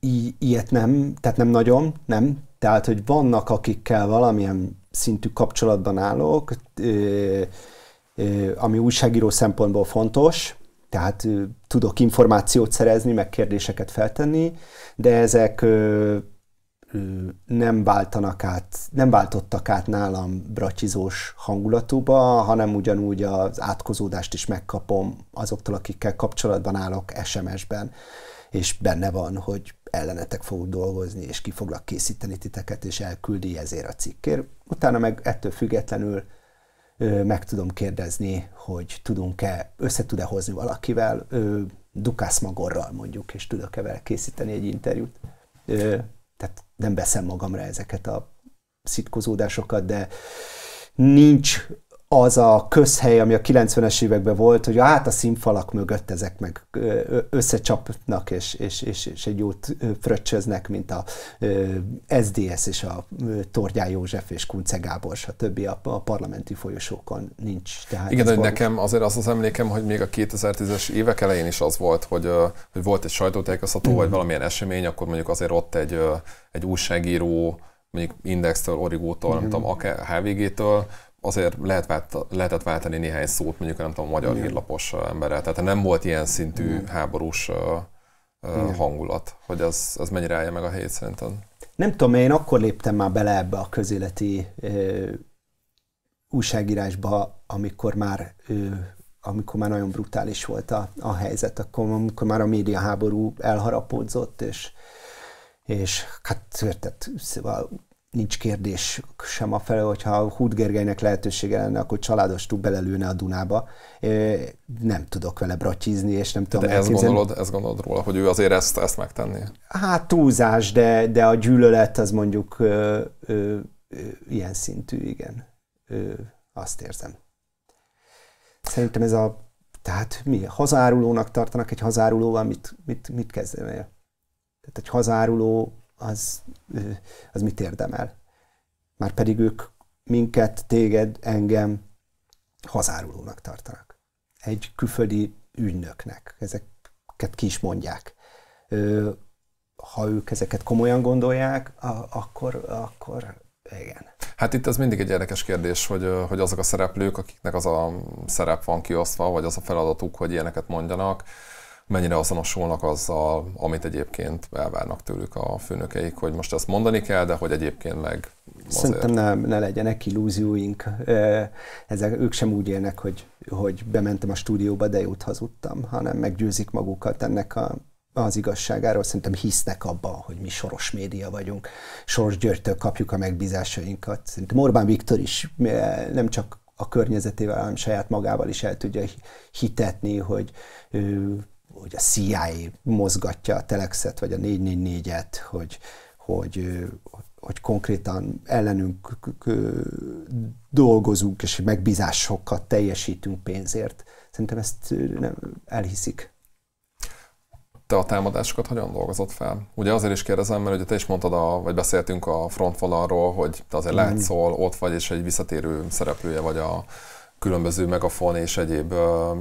i- ilyet nem, tehát nem nagyon, nem. Tehát, hogy vannak, akikkel valamilyen szintű kapcsolatban állok, ö, ö, ami újságíró szempontból fontos, tehát tudok információt szerezni, meg kérdéseket feltenni, de ezek nem váltanak át, nem váltottak át nálam bracsizós hangulatúba, hanem ugyanúgy az átkozódást is megkapom azoktól, akikkel kapcsolatban állok SMS-ben, és benne van, hogy ellenetek fogok dolgozni, és ki foglak készíteni titeket, és elküldi ezért a cikkért. Utána meg ettől függetlenül meg tudom kérdezni, hogy tudunk-e, össze tud-e hozni valakivel, Dukász Magorral mondjuk, és tudok-e vele készíteni egy interjút. Tehát nem veszem magamra ezeket a szitkozódásokat, de nincs az a közhely, ami a 90-es években volt, hogy hát a színfalak mögött ezek meg összecsapnak, és, és, és, és egy jót fröccsöznek, mint a SDS és a Torgyály József és Kunce Gábor, többi A, a parlamenti folyosókon nincs. Tehát Igen, hogy nekem azért az az emlékem, hogy még a 2010-es évek elején is az volt, hogy, hogy volt egy sajtótájékoztató, mm. vagy mhm. valamilyen esemény, akkor mondjuk azért ott egy, egy újságíró, mondjuk Indextől, Origótól, mm. nem mhm. tudom, HVG-től, azért lehet vált, lehetett váltani néhány szót mondjuk nem tudom, magyar Igen. hírlapos emberrel. Tehát nem volt ilyen szintű Igen. háborús Igen. hangulat, hogy ez, ez mennyire állja meg a helyét szerintem. Nem tudom, én akkor léptem már bele ebbe a közéleti ö, újságírásba, amikor már ö, amikor már nagyon brutális volt a, a helyzet, akkor amikor már a média háború elharapódzott, és, és hát tehát, szóval nincs kérdés sem a felől, hogyha Hút Gergelynek lehetősége lenne, akkor túl belelőne a Dunába. Nem tudok vele bratyizni, és nem tudom de ezt gondolod, ezt gondolod róla, hogy ő azért ezt, ezt megtenni? Hát túlzás, de, de a gyűlölet az mondjuk ö, ö, ö, ilyen szintű, igen. Ö, azt érzem. Szerintem ez a, tehát mi, hazárulónak tartanak egy hazárulóval, mit, mit, mit kezdem el? Tehát egy hazáruló az, az mit érdemel. Már pedig ők minket, téged, engem hazárulónak tartanak. Egy külföldi ügynöknek. Ezeket ki is mondják. Ha ők ezeket komolyan gondolják, akkor, akkor igen. Hát itt az mindig egy érdekes kérdés, hogy, hogy azok a szereplők, akiknek az a szerep van kiosztva, vagy az a feladatuk, hogy ilyeneket mondjanak, mennyire azonosulnak azzal, amit egyébként elvárnak tőlük a főnökeik, hogy most ezt mondani kell, de hogy egyébként meg azért... Szerintem ne, ne legyenek illúzióink. Ezek, ők sem úgy élnek, hogy, hogy bementem a stúdióba, de jót hazudtam, hanem meggyőzik magukat ennek a az igazságáról, szerintem hisznek abban, hogy mi soros média vagyunk. Soros Györgytől kapjuk a megbízásainkat. Szerintem Orbán Viktor is nem csak a környezetével, hanem saját magával is el tudja hitetni, hogy hogy a CIA mozgatja a Telexet, vagy a 444-et, hogy, hogy, hogy konkrétan ellenünk dolgozunk, és megbízásokat teljesítünk pénzért. Szerintem ezt nem elhiszik. Te a támadásokat hogyan dolgozott fel? Ugye azért is kérdezem, mert ugye te is mondtad, a, vagy beszéltünk a frontvonalról, hogy te azért látszol, ott vagy, és egy visszatérő szereplője vagy a, különböző megafon és egyéb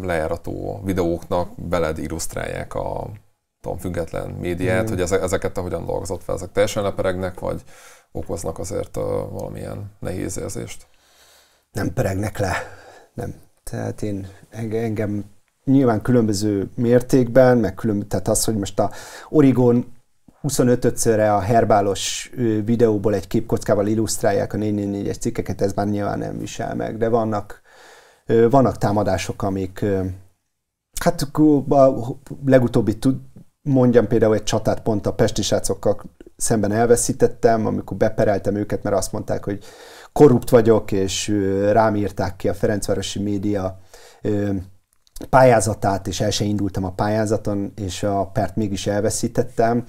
lejárató videóknak beled illusztrálják a tudom, független médiát, mm. hogy ezeket te hogyan dolgozott fel, ezek teljesen leperegnek, vagy okoznak azért valamilyen nehéz érzést? Nem peregnek le, nem. Tehát én engem nyilván különböző mértékben, meg különböző, tehát az, hogy most a Origon 25-szörre a herbálos videóból egy képkockával illusztrálják a 444-es cikkeket, ez már nyilván nem visel meg, de vannak vannak támadások, amik hát a legutóbbi tud mondjam például egy csatát pont a pesti szemben elveszítettem, amikor bepereltem őket, mert azt mondták, hogy korrupt vagyok, és rám írták ki a Ferencvárosi média pályázatát, és el se indultam a pályázaton, és a pert mégis elveszítettem.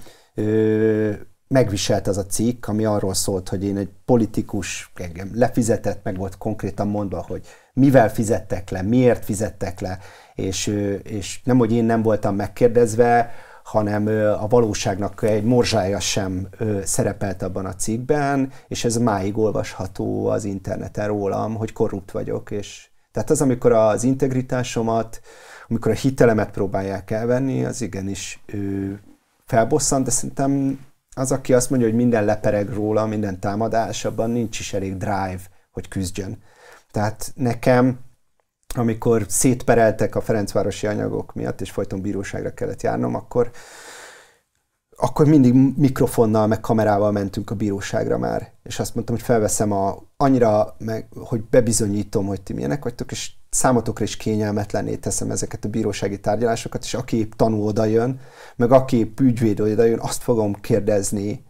Megviselt az a cikk, ami arról szólt, hogy én egy politikus, engem lefizetett, meg volt konkrétan mondva, hogy mivel fizettek le, miért fizettek le, és, és nem, hogy én nem voltam megkérdezve, hanem a valóságnak egy morzsája sem szerepelt abban a cikkben, és ez máig olvasható az interneten rólam, hogy korrupt vagyok. És, tehát az, amikor az integritásomat, amikor a hitelemet próbálják elvenni, az igenis ő felbosszant, de szerintem az, aki azt mondja, hogy minden lepereg róla, minden támadás, abban nincs is elég drive, hogy küzdjön. Tehát nekem, amikor szétpereltek a Ferencvárosi anyagok miatt, és folyton bíróságra kellett járnom, akkor, akkor mindig mikrofonnal, meg kamerával mentünk a bíróságra már. És azt mondtam, hogy felveszem a, annyira, meg, hogy bebizonyítom, hogy ti milyenek vagytok, és számotokra is kényelmetlenné teszem ezeket a bírósági tárgyalásokat, és aki épp tanul odajön, jön, meg aki épp ügyvéd odajön, azt fogom kérdezni,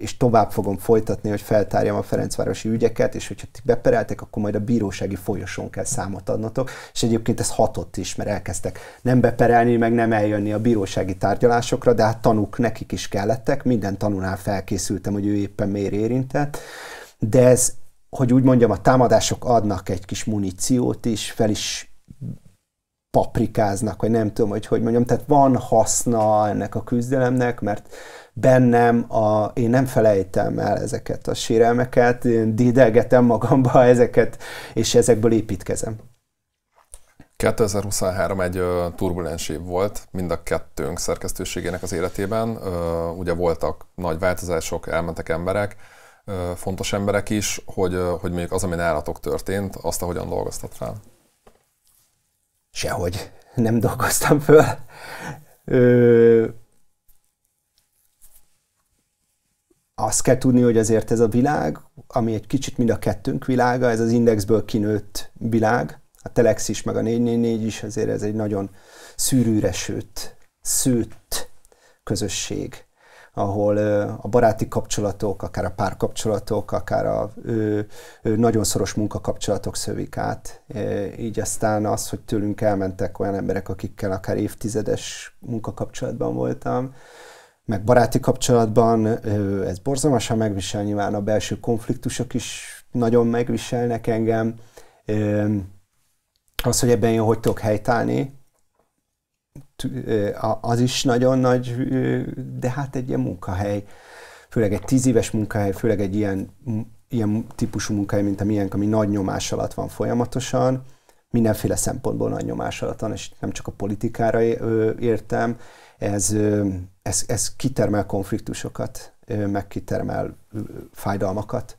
és tovább fogom folytatni, hogy feltárjam a Ferencvárosi ügyeket, és hogyha ti bepereltek, akkor majd a bírósági folyosón kell számot adnotok, és egyébként ez hatott is, mert elkezdtek nem beperelni, meg nem eljönni a bírósági tárgyalásokra, de hát tanúk nekik is kellettek, minden tanulnál felkészültem, hogy ő éppen miért érintett, de ez, hogy úgy mondjam, a támadások adnak egy kis muníciót is, fel is paprikáznak, vagy nem tudom, hogy hogy mondjam, tehát van haszna ennek a küzdelemnek, mert bennem, a, én nem felejtem el ezeket a sérelmeket, én dédelgetem magamba ezeket, és ezekből építkezem. 2023 egy turbulens év volt mind a kettőnk szerkesztőségének az életében. Ugye voltak nagy változások, elmentek emberek, fontos emberek is, hogy, hogy mondjuk az, ami nálatok történt, azt, ahogyan dolgoztat fel. Sehogy nem dolgoztam föl. azt kell tudni, hogy azért ez a világ, ami egy kicsit mind a kettőnk világa, ez az indexből kinőtt világ, a Telex is, meg a 444 is, azért ez egy nagyon szűrűre sőt, szőtt közösség, ahol a baráti kapcsolatok, akár a párkapcsolatok, akár a ő, ő nagyon szoros munkakapcsolatok szövik át. így aztán az, hogy tőlünk elmentek olyan emberek, akikkel akár évtizedes munkakapcsolatban voltam, meg baráti kapcsolatban ez borzalmasan megvisel, nyilván a belső konfliktusok is nagyon megviselnek engem. Az, hogy ebben jó, hogy tudok helytállni, az is nagyon nagy, de hát egy ilyen munkahely, főleg egy tíz éves munkahely, főleg egy ilyen, ilyen típusú munkahely, mint a miénk, ami nagy nyomás alatt van folyamatosan, mindenféle szempontból nagy nyomás alatt van, és nem csak a politikára értem, ez, ez, ez kitermel konfliktusokat, meg kitermel fájdalmakat.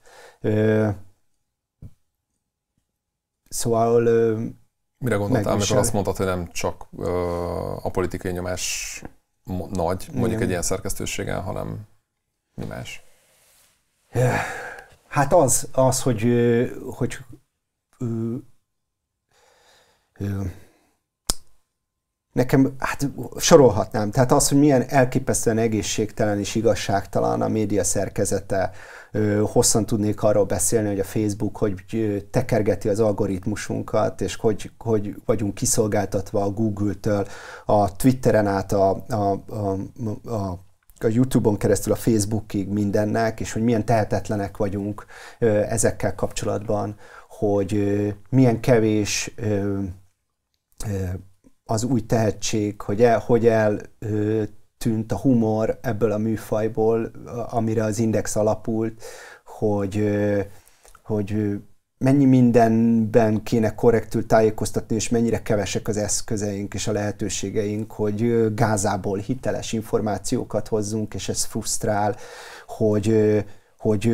Szóval... Mire gondoltál, amikor azt mondtad, hogy nem csak a politikai nyomás nagy, mondjuk mm. egy ilyen szerkesztőséggel, hanem mi más? Hát az, az hogy, hogy, hogy nekem, hát sorolhatnám, tehát az, hogy milyen elképesztően egészségtelen és igazságtalan a média szerkezete, hosszan tudnék arról beszélni, hogy a Facebook hogy tekergeti az algoritmusunkat, és hogy, hogy vagyunk kiszolgáltatva a Google-től, a Twitteren át a, a, a, a a YouTube-on keresztül a Facebookig mindennek, és hogy milyen tehetetlenek vagyunk ezekkel kapcsolatban, hogy milyen kevés az új tehetség, hogy, el, hogy tűnt a humor ebből a műfajból, amire az index alapult, hogy, hogy mennyi mindenben kéne korrektül tájékoztatni, és mennyire kevesek az eszközeink és a lehetőségeink, hogy gázából hiteles információkat hozzunk, és ez frusztrál, hogy, hogy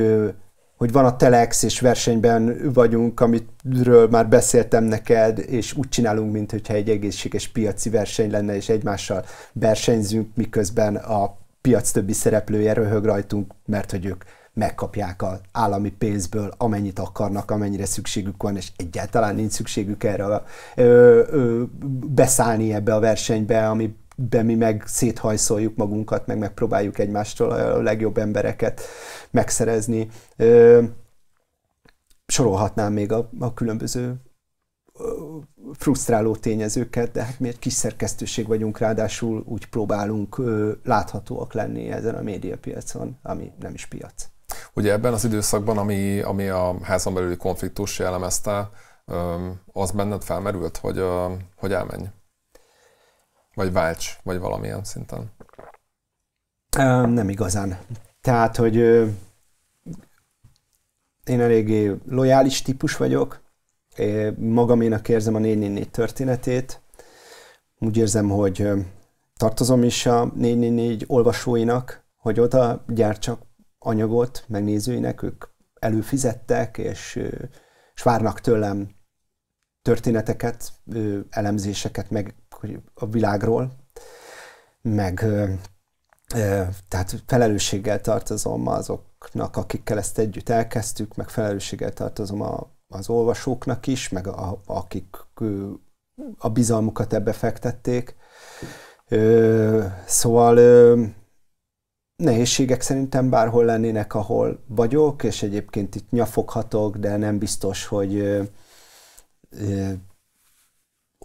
hogy van a Telex, és versenyben vagyunk, amitről már beszéltem neked, és úgy csinálunk, mintha egy egészséges piaci verseny lenne, és egymással versenyzünk, miközben a piac többi szereplője röhög rajtunk, mert hogy ők megkapják az állami pénzből, amennyit akarnak, amennyire szükségük van, és egyáltalán nincs szükségük erre ö, ö, beszállni ebbe a versenybe, ami de mi meg széthajszoljuk magunkat, meg megpróbáljuk egymástól a legjobb embereket megszerezni. Ö, sorolhatnám még a, a különböző frusztráló tényezőket, de hát mi egy kis szerkesztőség vagyunk, ráadásul úgy próbálunk ö, láthatóak lenni ezen a médiapiacon, ami nem is piac. Ugye ebben az időszakban, ami, ami a házon belüli konfliktus jellemezte, az benned felmerült, hogy, hogy elmenj? Vagy válts, vagy valamilyen szinten? Nem igazán. Tehát, hogy én eléggé lojális típus vagyok, magaménak érzem a 444 történetét, úgy érzem, hogy tartozom is a 444 olvasóinak, hogy oda gyártsak anyagot megnézőinek, ők előfizettek, és, és várnak tőlem történeteket, elemzéseket, meg hogy a világról, meg tehát felelősséggel tartozom azoknak, akikkel ezt együtt elkezdtük, meg felelősséggel tartozom a, az olvasóknak is, meg a, akik a bizalmukat ebbe fektették. Szóval nehézségek szerintem bárhol lennének, ahol vagyok, és egyébként itt nyafoghatok, de nem biztos, hogy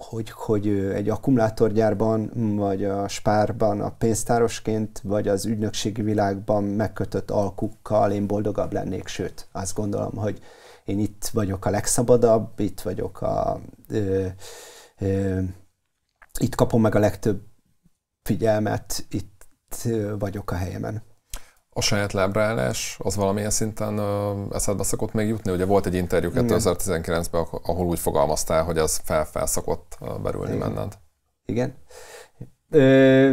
hogy, hogy egy akkumulátorgyárban, vagy a spárban a pénztárosként, vagy az ügynökségi világban megkötött alkukkal én boldogabb lennék, sőt, azt gondolom, hogy én itt vagyok a legszabadabb, itt vagyok a... Ö, ö, itt kapom meg a legtöbb figyelmet, itt vagyok a helyemen a saját lábraállás az valamilyen szinten ö, eszedbe szokott megjutni? Ugye volt egy interjú 2019-ben, ahol úgy fogalmaztál, hogy az fel-fel szokott berülni Igen. benned. Igen. Ö,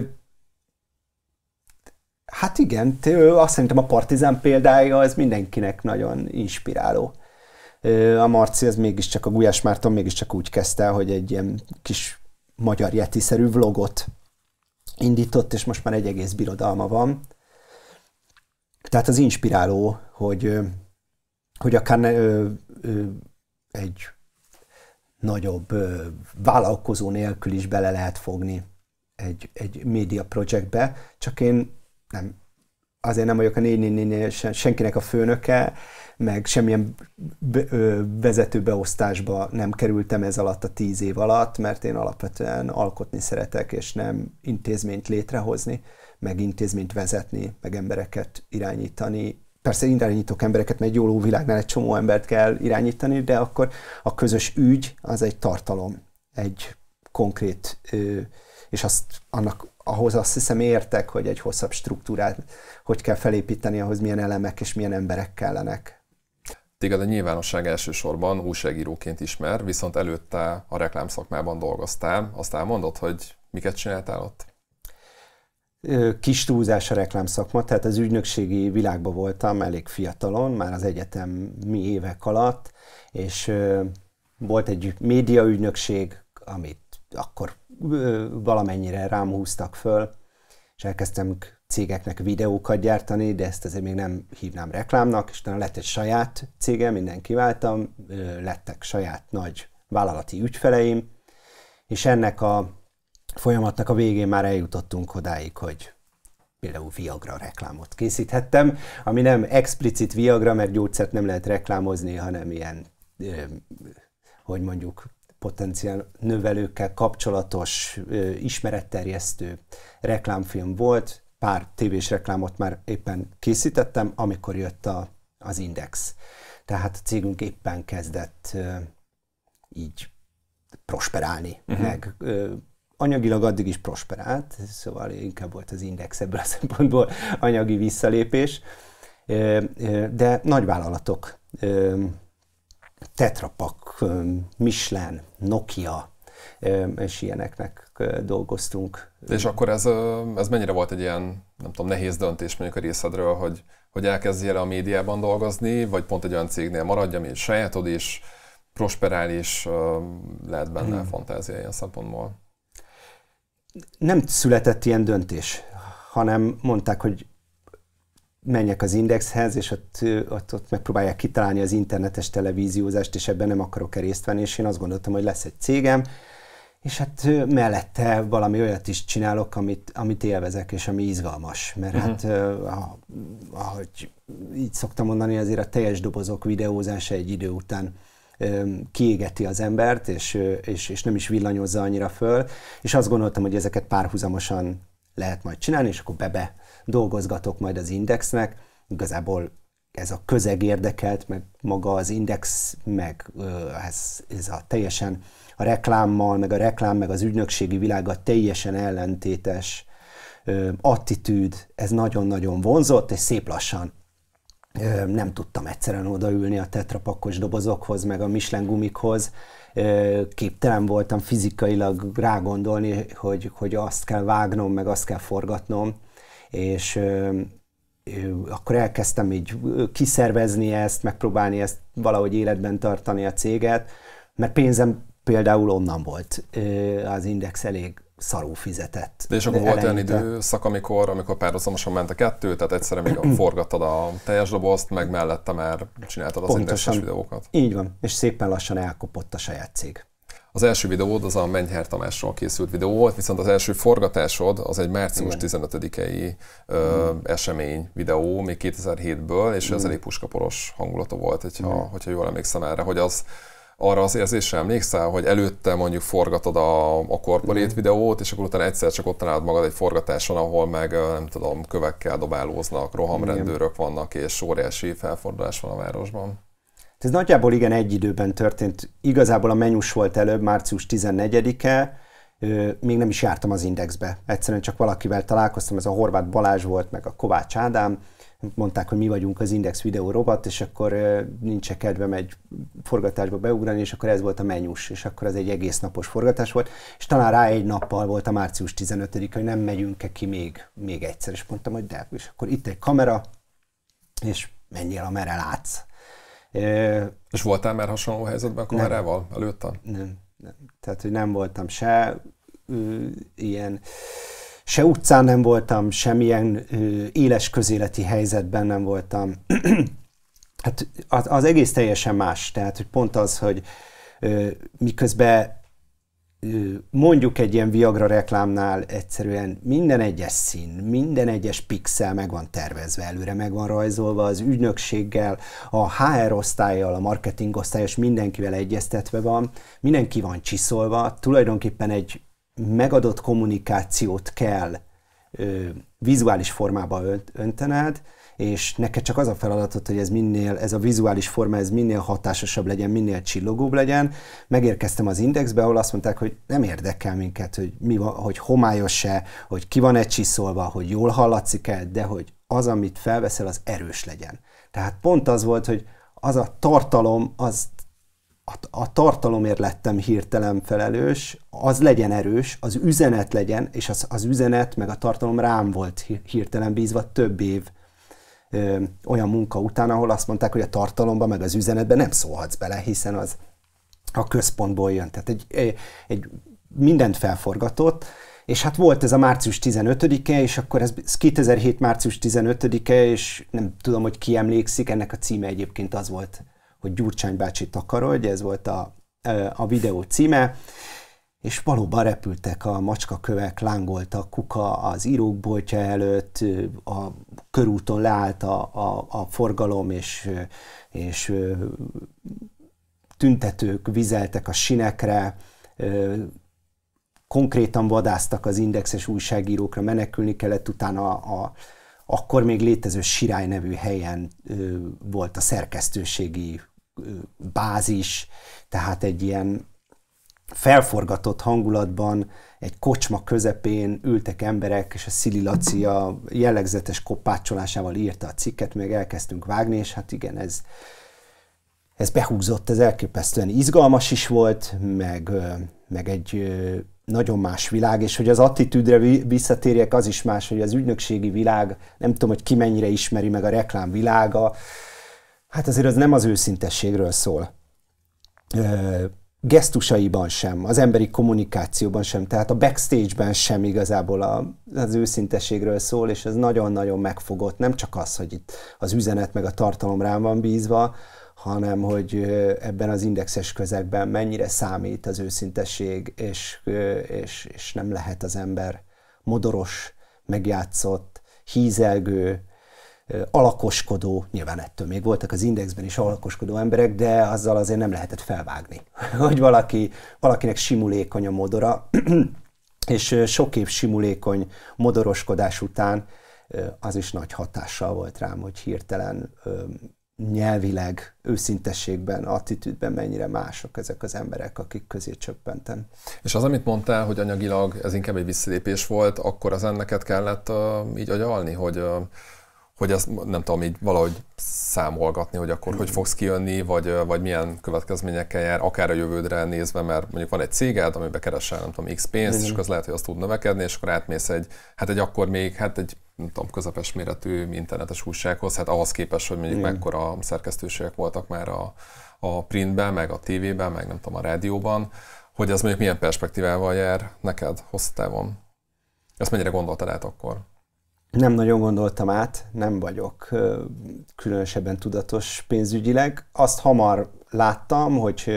Hát igen, azt szerintem a Partizán példája ez mindenkinek nagyon inspiráló. A Marci az mégiscsak, a Gulyás Márton mégiscsak úgy kezdte, hogy egy ilyen kis magyar jetiszerű vlogot indított, és most már egy egész birodalma van. Tehát az inspiráló, hogy, hogy akár ne, ö, ö, egy nagyobb ö, vállalkozó nélkül is bele lehet fogni egy, egy média projektbe, csak én nem, azért nem vagyok a 444 senkinek a főnöke, meg semmilyen vezetőbeosztásba nem kerültem ez alatt a tíz év alatt, mert én alapvetően alkotni szeretek, és nem intézményt létrehozni, meg intézményt vezetni, meg embereket irányítani, persze irányítok embereket, mert egy jóló világnál egy csomó embert kell irányítani, de akkor a közös ügy az egy tartalom, egy konkrét, és azt annak ahhoz azt hiszem értek, hogy egy hosszabb struktúrát hogy kell felépíteni, ahhoz milyen elemek és milyen emberek kellenek. Téged a nyilvánosság elsősorban újságíróként ismer, viszont előtte a reklámszakmában dolgoztál. Azt elmondod, hogy miket csináltál ott? Kis túlzás a reklámszakma, tehát az ügynökségi világban voltam elég fiatalon, már az egyetemi évek alatt, és volt egy médiaügynökség, amit akkor valamennyire rám húztak föl, és elkezdtem cégeknek videókat gyártani, de ezt azért még nem hívnám reklámnak, és utána lett egy saját cégem, innen kiváltam, lettek saját nagy vállalati ügyfeleim, és ennek a folyamatnak a végén már eljutottunk odáig, hogy például Viagra reklámot készíthettem, ami nem explicit Viagra, mert gyógyszert nem lehet reklámozni, hanem ilyen, hogy mondjuk, potenciál növelőkkel kapcsolatos, ismeretterjesztő reklámfilm volt, pár tévés reklámot már éppen készítettem, amikor jött a, az Index. Tehát a cégünk éppen kezdett ö, így prosperálni, uh-huh. meg ö, anyagilag addig is prosperált, szóval inkább volt az Index ebből a szempontból anyagi visszalépés, ö, ö, de nagyvállalatok, ö, Tetrapak, Michelin, Nokia, és ilyeneknek dolgoztunk. És akkor ez, ez mennyire volt egy ilyen, nem tudom, nehéz döntés mondjuk a részedről, hogy, hogy elkezdjél a médiában dolgozni, vagy pont egy olyan cégnél maradj, ami sajátod is, prosperál is, lehet benne hmm. fantázia ilyen szempontból? Nem született ilyen döntés, hanem mondták, hogy menjek az Indexhez, és ott, ott, ott megpróbálják kitalálni az internetes televíziózást, és ebben nem akarok -e részt venni, és én azt gondoltam, hogy lesz egy cégem, és hát mellette valami olyat is csinálok, amit, amit élvezek, és ami izgalmas. Mert uh-huh. hát, ahogy így szoktam mondani, azért a teljes dobozok videózása egy idő után kiégeti az embert, és, és, és nem is villanyozza annyira föl, és azt gondoltam, hogy ezeket párhuzamosan lehet majd csinálni, és akkor bebe dolgozgatok majd az indexnek. Igazából ez a közeg érdekelt, meg maga az index, meg ez, ez a teljesen a reklámmal, meg a reklám, meg az ügynökségi világa teljesen ellentétes ö, attitűd, ez nagyon-nagyon vonzott, és szép lassan ö, nem tudtam egyszerűen odaülni a tetrapakkos dobozokhoz, meg a Michelin gumikhoz, képtelen voltam fizikailag rágondolni, hogy, hogy azt kell vágnom, meg azt kell forgatnom, és ö, akkor elkezdtem így kiszervezni ezt, megpróbálni ezt valahogy életben tartani a céget, mert pénzem például onnan volt az index elég szarú fizetett. De és akkor volt eleinte. olyan időszak, amikor, amikor párhuzamosan ment a kettő, tehát egyszerre még forgattad a teljes dobozt, meg mellette már csináltad az Pontosan. indexes videókat. Így van, és szépen lassan elkopott a saját cég. Az első videód az a Menyhár Tamásról készült videó volt, viszont az első forgatásod az egy március 15-i mm. Mm-hmm. esemény videó, még 2007-ből, és mm. ez mm-hmm. elég puskaporos hangulata volt, hogyha, mm. hogyha jól emlékszem erre, hogy az arra az érzésre emlékszel, hogy előtte mondjuk forgatod a, a corporate mm. videót, és akkor utána egyszer csak ott találod magad egy forgatáson, ahol meg nem tudom, kövekkel dobálóznak, rohamrendőrök vannak, és óriási felfordulás van a városban. Ez nagyjából igen egy időben történt. Igazából a menyus volt előbb, március 14-e, még nem is jártam az indexbe. Egyszerűen csak valakivel találkoztam, ez a Horváth Balázs volt, meg a Kovács Ádám, mondták, hogy mi vagyunk az Index Video robot, és akkor nincs kedvem egy forgatásba beugrani, és akkor ez volt a menyus, és akkor az egy egész napos forgatás volt, és talán rá egy nappal volt a március 15 hogy nem megyünk-e ki még, még egyszer, és mondtam, hogy de, és akkor itt egy kamera, és menjél, amerre látsz. És voltál már hasonló helyzetben a kamerával nem, előtte? Nem, nem. Tehát, hogy nem voltam se ilyen se utcán nem voltam, semmilyen ö, éles közéleti helyzetben nem voltam. hát az, az egész teljesen más. Tehát, hogy pont az, hogy ö, miközben mondjuk egy ilyen Viagra reklámnál egyszerűen minden egyes szín, minden egyes pixel meg van tervezve előre, meg van rajzolva az ügynökséggel, a HR osztályjal, a marketing osztályos mindenkivel egyeztetve van, mindenki van csiszolva, tulajdonképpen egy megadott kommunikációt kell ö, vizuális formába önt, öntened, és neked csak az a feladatod, hogy ez minél, ez a vizuális forma, ez minél hatásosabb legyen, minél csillogóbb legyen. Megérkeztem az indexbe, ahol azt mondták, hogy nem érdekel minket, hogy, mi van, hogy homályos-e, hogy ki van-e csiszolva, hogy jól hallatszik-e, de hogy az, amit felveszel, az erős legyen. Tehát pont az volt, hogy az a tartalom, az a, a tartalomért lettem hirtelen felelős, az legyen erős, az üzenet legyen, és az, az üzenet meg a tartalom rám volt hirtelen bízva több év ö, olyan munka után, ahol azt mondták, hogy a tartalomba meg az üzenetbe nem szólhatsz bele, hiszen az a központból jön. Tehát egy, egy, egy mindent felforgatott, és hát volt ez a március 15-e, és akkor ez 2007 március 15-e, és nem tudom, hogy ki emlékszik, ennek a címe egyébként az volt, hogy Gyurcsány bácsi takarodj, ez volt a, a videó címe, és valóban repültek a macskakövek, lángolt a kuka az írókboltja előtt, a körúton leállt a, a, a forgalom, és, és tüntetők vizeltek a sinekre, konkrétan vadáztak az indexes újságírókra, menekülni kellett, utána a, a akkor még létező Sirály nevű helyen ö, volt a szerkesztőségi bázis, tehát egy ilyen felforgatott hangulatban egy kocsma közepén ültek emberek, és a Szili Laci a jellegzetes kopácsolásával írta a cikket, meg elkezdtünk vágni, és hát igen, ez, ez behúzott, ez elképesztően izgalmas is volt, meg, meg egy nagyon más világ, és hogy az attitűdre visszatérjek, az is más, hogy az ügynökségi világ, nem tudom, hogy ki mennyire ismeri meg a reklám világa, hát azért az nem az őszintességről szól. Ö, gesztusaiban sem, az emberi kommunikációban sem, tehát a backstage-ben sem igazából a, az őszintességről szól, és ez nagyon-nagyon megfogott. Nem csak az, hogy itt az üzenet meg a tartalom rám van bízva, hanem hogy ebben az indexes közegben mennyire számít az őszintesség, és, és, és nem lehet az ember modoros, megjátszott, hízelgő, alakoskodó, nyilván ettől még voltak az indexben is alakoskodó emberek, de azzal azért nem lehetett felvágni, hogy valaki, valakinek simulékony a modora, és sok év simulékony modoroskodás után az is nagy hatással volt rám, hogy hirtelen nyelvileg, őszintességben, attitűdben mennyire mások ezek az emberek, akik közé csöppentem. És az, amit mondtál, hogy anyagilag ez inkább egy visszalépés volt, akkor az enneket kellett uh, így agyalni, hogy uh, hogy ezt nem tudom így valahogy számolgatni, hogy akkor hogy mm. fogsz kijönni, vagy, vagy milyen következményekkel jár, akár a jövődre nézve, mert mondjuk van egy céged, amiben keresel, nem tudom, x pénzt, és akkor az lehet, hogy az tud növekedni, és akkor átmész egy, hát egy akkor még, hát egy nem tudom, közepes méretű internetes újsághoz, hát ahhoz képest, hogy mondjuk Igen. mekkora szerkesztőségek voltak már a, a printben, meg a tévében, meg nem tudom, a rádióban, hogy ez mondjuk milyen perspektívával jár neked hosszú távon. Ezt mennyire gondoltad át akkor? nem nagyon gondoltam át, nem vagyok különösebben tudatos pénzügyileg. Azt hamar láttam, hogy,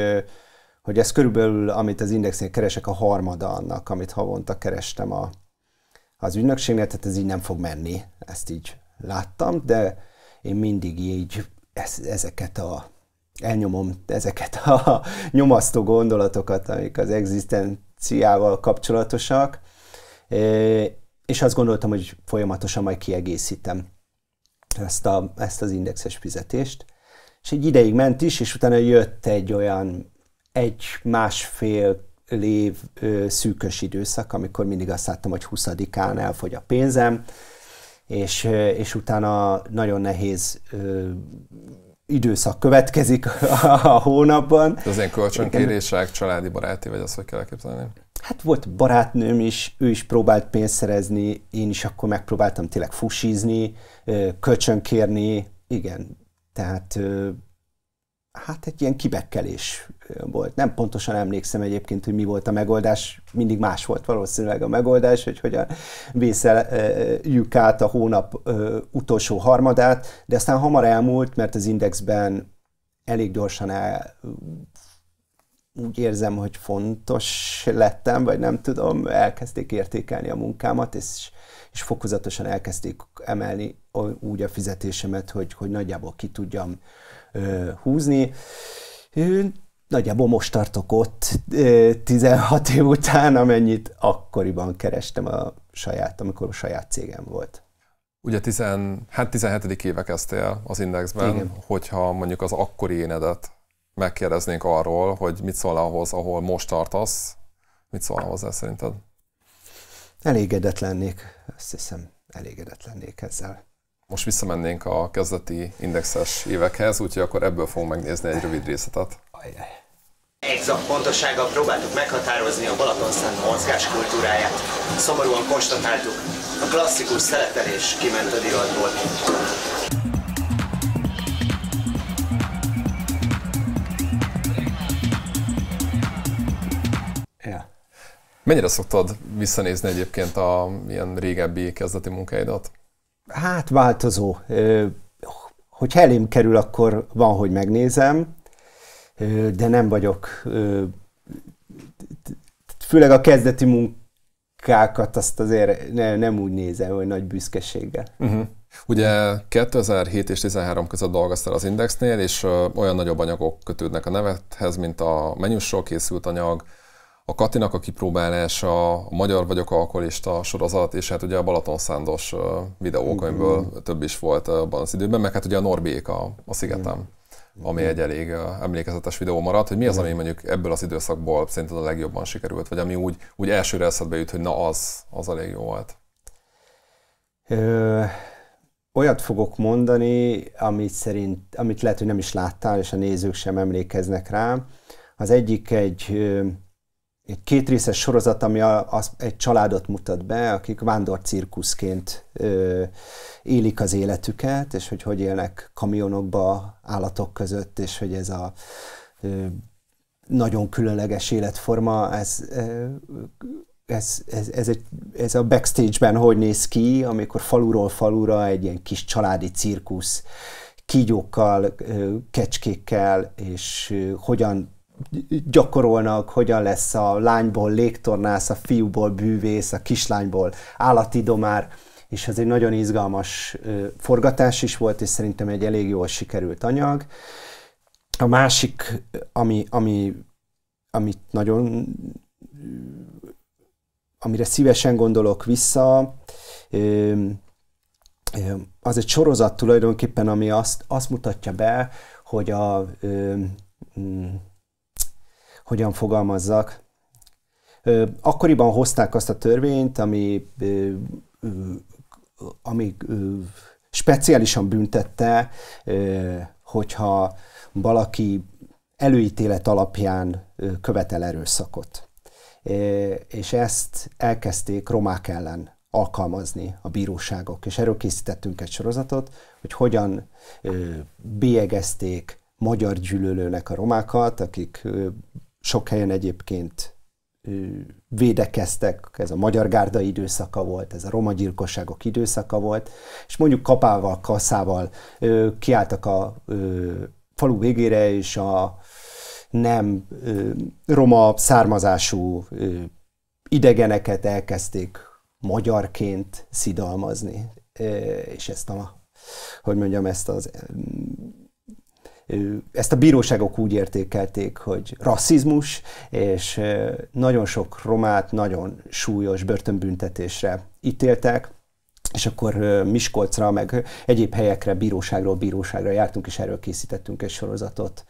hogy ez körülbelül, amit az indexnél keresek, a harmada annak, amit havonta kerestem a, az ügynökségnél, tehát ez így nem fog menni, ezt így láttam, de én mindig így ezeket a elnyomom ezeket a nyomasztó gondolatokat, amik az egzisztenciával kapcsolatosak, és azt gondoltam, hogy folyamatosan majd kiegészítem ezt, a, ezt az indexes fizetést. És egy ideig ment is, és utána jött egy olyan egy-másfél lév ö, szűkös időszak, amikor mindig azt láttam, hogy 20-án elfogy a pénzem, és, és utána nagyon nehéz ö, időszak következik a, a hónapban. Ez ilyen kölcsönkérések, családi baráti, vagy az, hogy kell elképzelni? hát volt barátnőm is, ő is próbált pénzt szerezni, én is akkor megpróbáltam tényleg fusizni, kölcsönkérni, igen, tehát hát egy ilyen kibekkelés volt. Nem pontosan emlékszem egyébként, hogy mi volt a megoldás, mindig más volt valószínűleg a megoldás, hogy hogyan vészeljük át a hónap utolsó harmadát, de aztán hamar elmúlt, mert az indexben elég gyorsan el úgy érzem, hogy fontos lettem, vagy nem tudom, elkezdték értékelni a munkámat, és, és fokozatosan elkezdték emelni úgy a fizetésemet, hogy, hogy nagyjából ki tudjam ö, húzni. Nagyjából most tartok ott 16 év után, amennyit akkoriban kerestem a saját, amikor a saját cégem volt. Ugye 10, hát 17. éve kezdtél az Indexben, Igen. hogyha mondjuk az akkori énedet megkérdeznénk arról, hogy mit szól ahhoz, ahol most tartasz, mit szól ez szerinted? Elégedett lennék, azt hiszem, elégedett lennék ezzel. Most visszamennénk a kezdeti indexes évekhez, úgyhogy akkor ebből fogunk megnézni egy rövid részletet. Ajaj. Exakt pontosággal próbáltuk meghatározni a Balatonszent mozgás kultúráját. Szomorúan konstatáltuk, a klasszikus szeletelés kiment a divatból. Mennyire szoktad visszanézni egyébként a ilyen régebbi kezdeti munkáidat? Hát változó. Hogyha elém kerül, akkor van, hogy megnézem, de nem vagyok. Főleg a kezdeti munkákat azt azért nem úgy nézem, hogy nagy büszkeséggel. Uh-huh. Ugye 2007 és 13 között dolgoztál az Indexnél, és olyan nagyobb anyagok kötődnek a nevethez, mint a menüssor készült anyag, a Katinak a kipróbálása, a Magyar vagyok alkoholista sorozat, és hát ugye a Balatonszándos videókönyvből mm. több is volt abban az időben, meg hát ugye a Norbék a, a Szigetem. Mm ami egy elég emlékezetes videó maradt, hogy mi az, ami mondjuk ebből az időszakból szerinted a legjobban sikerült, vagy ami úgy, úgy elsőre eszedbe jut, hogy na az, az elég jó volt? Ö, olyat fogok mondani, amit, szerint, amit lehet, hogy nem is láttál, és a nézők sem emlékeznek rá. Az egyik egy egy kétrészes sorozat, ami a, az, egy családot mutat be, akik vándorcirkuszként ö, élik az életüket, és hogy hogy élnek kamionokba, állatok között, és hogy ez a ö, nagyon különleges életforma, ez, ez, ez, ez, egy, ez a backstage-ben hogy néz ki, amikor faluról falura egy ilyen kis családi cirkusz, kígyókkal, kecskékkel, és hogyan gyakorolnak, hogyan lesz a lányból légtornász, a fiúból bűvész, a kislányból domár, és ez egy nagyon izgalmas forgatás is volt, és szerintem egy elég jól sikerült anyag. A másik, ami, ami, amit nagyon amire szívesen gondolok vissza, az egy sorozat tulajdonképpen, ami azt, azt mutatja be, hogy a hogyan fogalmazzak. Akkoriban hozták azt a törvényt, ami, ami speciálisan büntette, hogyha valaki előítélet alapján követel erőszakot. És ezt elkezdték romák ellen alkalmazni a bíróságok. És erről készítettünk egy sorozatot, hogy hogyan bélyegezték magyar gyűlölőnek a romákat, akik sok helyen egyébként védekeztek, ez a magyar gárda időszaka volt, ez a roma gyilkosságok időszaka volt, és mondjuk kapával, kaszával kiálltak a falu végére, és a nem roma származású idegeneket elkezdték magyarként szidalmazni, és ezt a, hogy mondjam, ezt az ezt a bíróságok úgy értékelték, hogy rasszizmus, és nagyon sok romát nagyon súlyos börtönbüntetésre ítéltek, és akkor Miskolcra, meg egyéb helyekre, bíróságról bíróságra jártunk, és erről készítettünk egy sorozatot.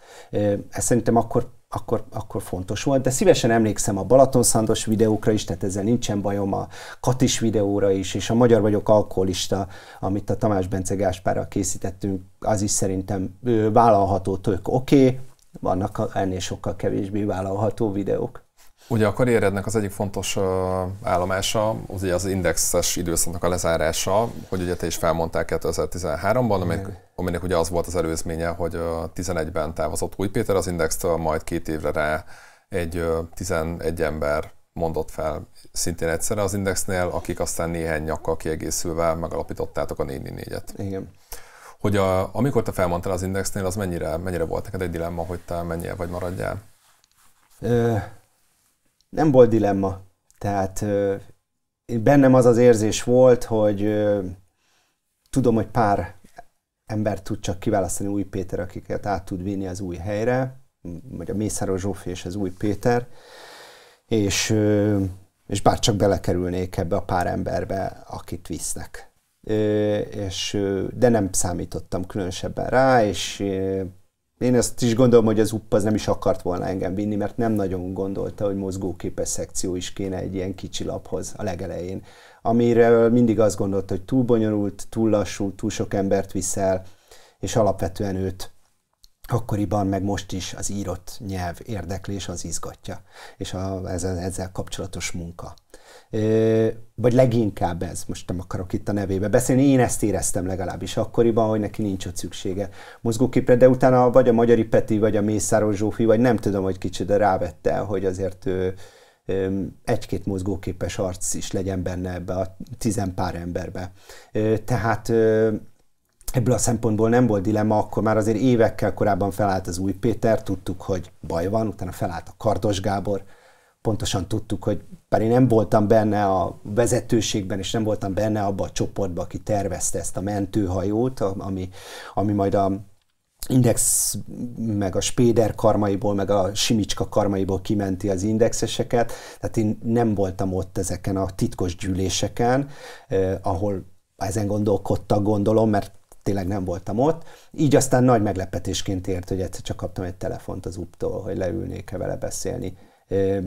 Ezt szerintem akkor akkor, akkor fontos volt, de szívesen emlékszem a Balatonszandos videókra is, tehát ezzel nincsen bajom, a Katis videóra is, és a Magyar vagyok alkoholista, amit a Tamás Bence Gáspárral készítettünk, az is szerintem vállalható tök oké, okay, vannak ennél sokkal kevésbé vállalható videók. Ugye a karrierednek az egyik fontos uh, állomása, az, ugye az indexes időszaknak a lezárása, hogy ugye te is felmondtál 2013-ban, aminek, aminek ugye az volt az előzménye, hogy uh, 11-ben távozott Új Péter az indextől, majd két évre rá egy uh, 11 ember mondott fel szintén egyszerre az Indexnél, akik aztán néhány nyakkal kiegészülve megalapítottátok a 4 et Igen. Hogy a, amikor te felmondtál az Indexnél, az mennyire, mennyire volt neked egy dilemma, hogy te mennyire vagy maradjál? Ö- nem volt dilemma. Tehát bennem az az érzés volt, hogy tudom, hogy pár ember tud csak kiválasztani új Péter, akiket át tud vinni az új helyre, vagy a Mészáros Zsófi és az új Péter, és, és bár csak belekerülnék ebbe a pár emberbe, akit visznek. És, de nem számítottam különösebben rá, és én ezt is gondolom, hogy az UPP az nem is akart volna engem vinni, mert nem nagyon gondolta, hogy mozgóképes szekció is kéne egy ilyen kicsi laphoz a legelején. Amire mindig azt gondolt, hogy túl bonyolult, túl lassú, túl sok embert viszel, és alapvetően őt akkoriban, meg most is az írott nyelv érdeklés az izgatja, és a, ezzel, ezzel kapcsolatos munka vagy leginkább ez, most nem akarok itt a nevébe beszélni, én ezt éreztem legalábbis akkoriban, hogy neki nincs ott szüksége mozgóképre, de utána vagy a Magyari Peti, vagy a Mészáros Zsófi, vagy nem tudom, hogy kicsit, rávette, hogy azért ő, egy-két mozgóképes arc is legyen benne ebbe a tizen pár emberbe. Tehát ebből a szempontból nem volt dilemma, akkor már azért évekkel korábban felállt az új Péter, tudtuk, hogy baj van, utána felállt a Kardos Gábor, pontosan tudtuk, hogy bár én nem voltam benne a vezetőségben, és nem voltam benne abba a csoportban, aki tervezte ezt a mentőhajót, ami, ami majd a Index, meg a Spéder karmaiból, meg a Simicska karmaiból kimenti az indexeseket, tehát én nem voltam ott ezeken a titkos gyűléseken, eh, ahol ezen gondolkodtak, gondolom, mert tényleg nem voltam ott. Így aztán nagy meglepetésként ért, hogy egyszer csak kaptam egy telefont az UP-tól, hogy leülnék -e vele beszélni,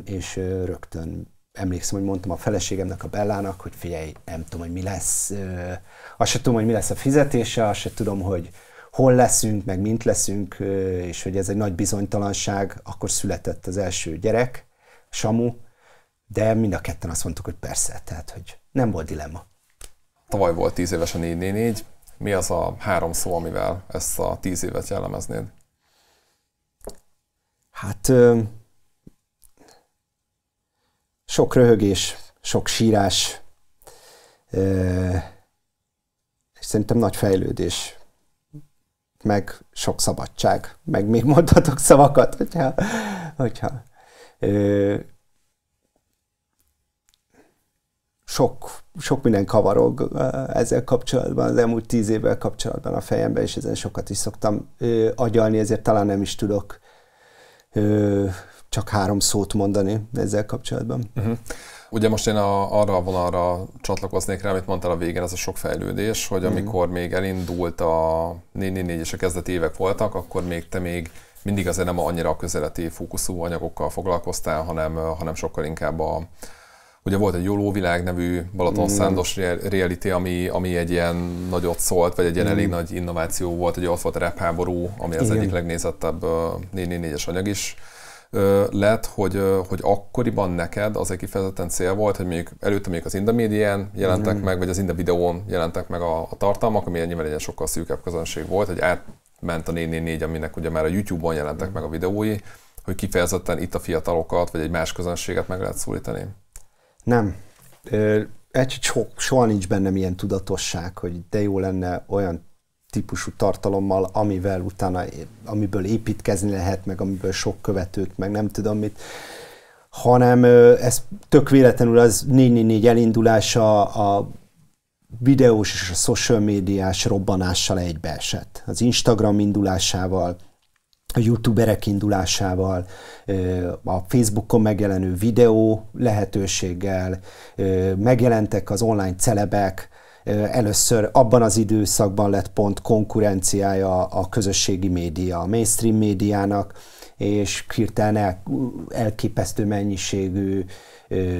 és rögtön emlékszem, hogy mondtam a feleségemnek, a Bellának, hogy figyelj, nem tudom, hogy mi lesz, ö, azt se tudom, hogy mi lesz a fizetése, azt se tudom, hogy hol leszünk, meg mint leszünk, ö, és hogy ez egy nagy bizonytalanság, akkor született az első gyerek, Samu, de mind a ketten azt mondtuk, hogy persze, tehát, hogy nem volt dilemma. Tavaly volt tíz éves a 444, mi az a három szó, amivel ezt a tíz évet jellemeznéd? Hát ö, sok röhögés, sok sírás, és szerintem nagy fejlődés, meg sok szabadság, meg még mondhatok szavakat, hogyha, hogyha sok, sok minden kavarog ezzel kapcsolatban, az elmúlt tíz évvel kapcsolatban a fejemben, és ezen sokat is szoktam agyalni, ezért talán nem is tudok csak három szót mondani ezzel kapcsolatban. Uh-huh. Ugye most én a, arra a vonalra csatlakoznék rá, amit mondtál a végén, ez a sok fejlődés, hogy mhm. amikor még elindult a 444 és a kezdeti évek voltak, akkor még te még mindig azért nem annyira a közeleti fókuszú anyagokkal foglalkoztál, hanem, hanem sokkal inkább a, Ugye volt egy Jóló világ nevű Balaton mhm. Szándos reality, ami, ami egy ilyen nagyot szólt, vagy egy ilyen mm. elég nagy innováció volt, ugye ott volt a rap háború, ami az Igen. egyik legnézettebb 444-es anyag is lett, hogy, hogy akkoriban neked az egy kifejezetten cél volt, hogy mondjuk előtte még az Indamédián jelentek mm. meg, vagy az Inda videón jelentek meg a, a tartalmak, ami nyilván egy sokkal szűkebb közönség volt, hogy átment a 444, aminek ugye már a YouTube-on jelentek mm. meg a videói, hogy kifejezetten itt a fiatalokat, vagy egy más közönséget meg lehet szólítani? Nem. Egy, soha nincs bennem ilyen tudatosság, hogy de jó lenne olyan típusú tartalommal, amivel utána, amiből építkezni lehet, meg amiből sok követőt, meg nem tudom mit, hanem ez tök véletlenül az 444 elindulása a videós és a social médiás robbanással egybeesett. Az Instagram indulásával, a youtuberek indulásával, a Facebookon megjelenő videó lehetőséggel, megjelentek az online celebek, Először abban az időszakban lett pont konkurenciája a közösségi média, a mainstream médiának, és hirtelen el, elképesztő mennyiségű ö,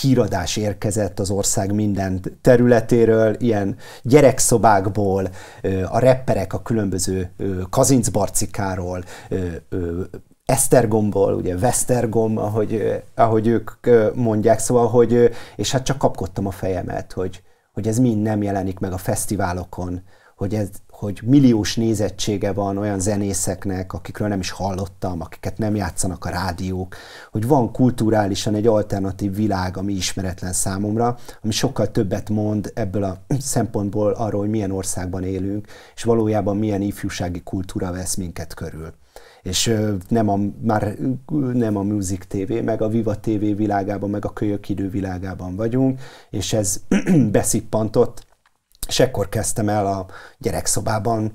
híradás érkezett az ország minden területéről, ilyen gyerekszobákból, ö, a repperek a különböző ö, kazincbarcikáról, ö, ö, Esztergomból, ugye Vesztergom, ahogy, ahogy ők mondják, szóval, hogy, és hát csak kapkodtam a fejemet, hogy, hogy ez mind nem jelenik meg a fesztiválokon, hogy, ez, hogy milliós nézettsége van olyan zenészeknek, akikről nem is hallottam, akiket nem játszanak a rádiók, hogy van kulturálisan egy alternatív világ, ami ismeretlen számomra, ami sokkal többet mond ebből a szempontból arról, hogy milyen országban élünk, és valójában milyen ifjúsági kultúra vesz minket körül és nem a, már nem a Music TV, meg a Viva TV világában, meg a kölyök idő világában vagyunk, és ez beszippantott, és ekkor kezdtem el a gyerekszobában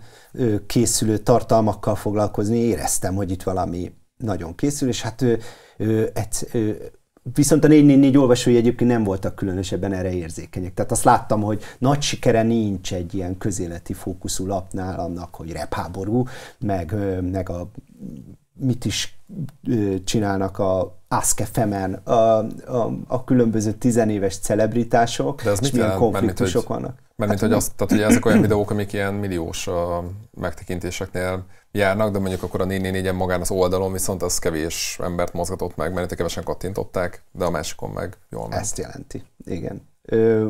készülő tartalmakkal foglalkozni, éreztem, hogy itt valami nagyon készül, és hát ő, ő, egy, ő, Viszont a 444 olvasói egyébként nem voltak különösebben erre érzékenyek. Tehát azt láttam, hogy nagy sikere nincs egy ilyen közéleti fókuszú lapnál annak, hogy repháború, meg, meg a mit is csinálnak a Ask Femen, a, a, a különböző tizenéves celebritások, De ez és milyen konfliktusok vannak. Mert hát, mint, hogy, azt, tehát, hogy ezek olyan videók, amik ilyen milliós uh, megtekintéseknél járnak, de mondjuk akkor a 444-en magán az oldalon viszont az kevés embert mozgatott meg, mert kevesen kattintották, de a másikon meg jól ment. Ezt jelenti, igen. Ö,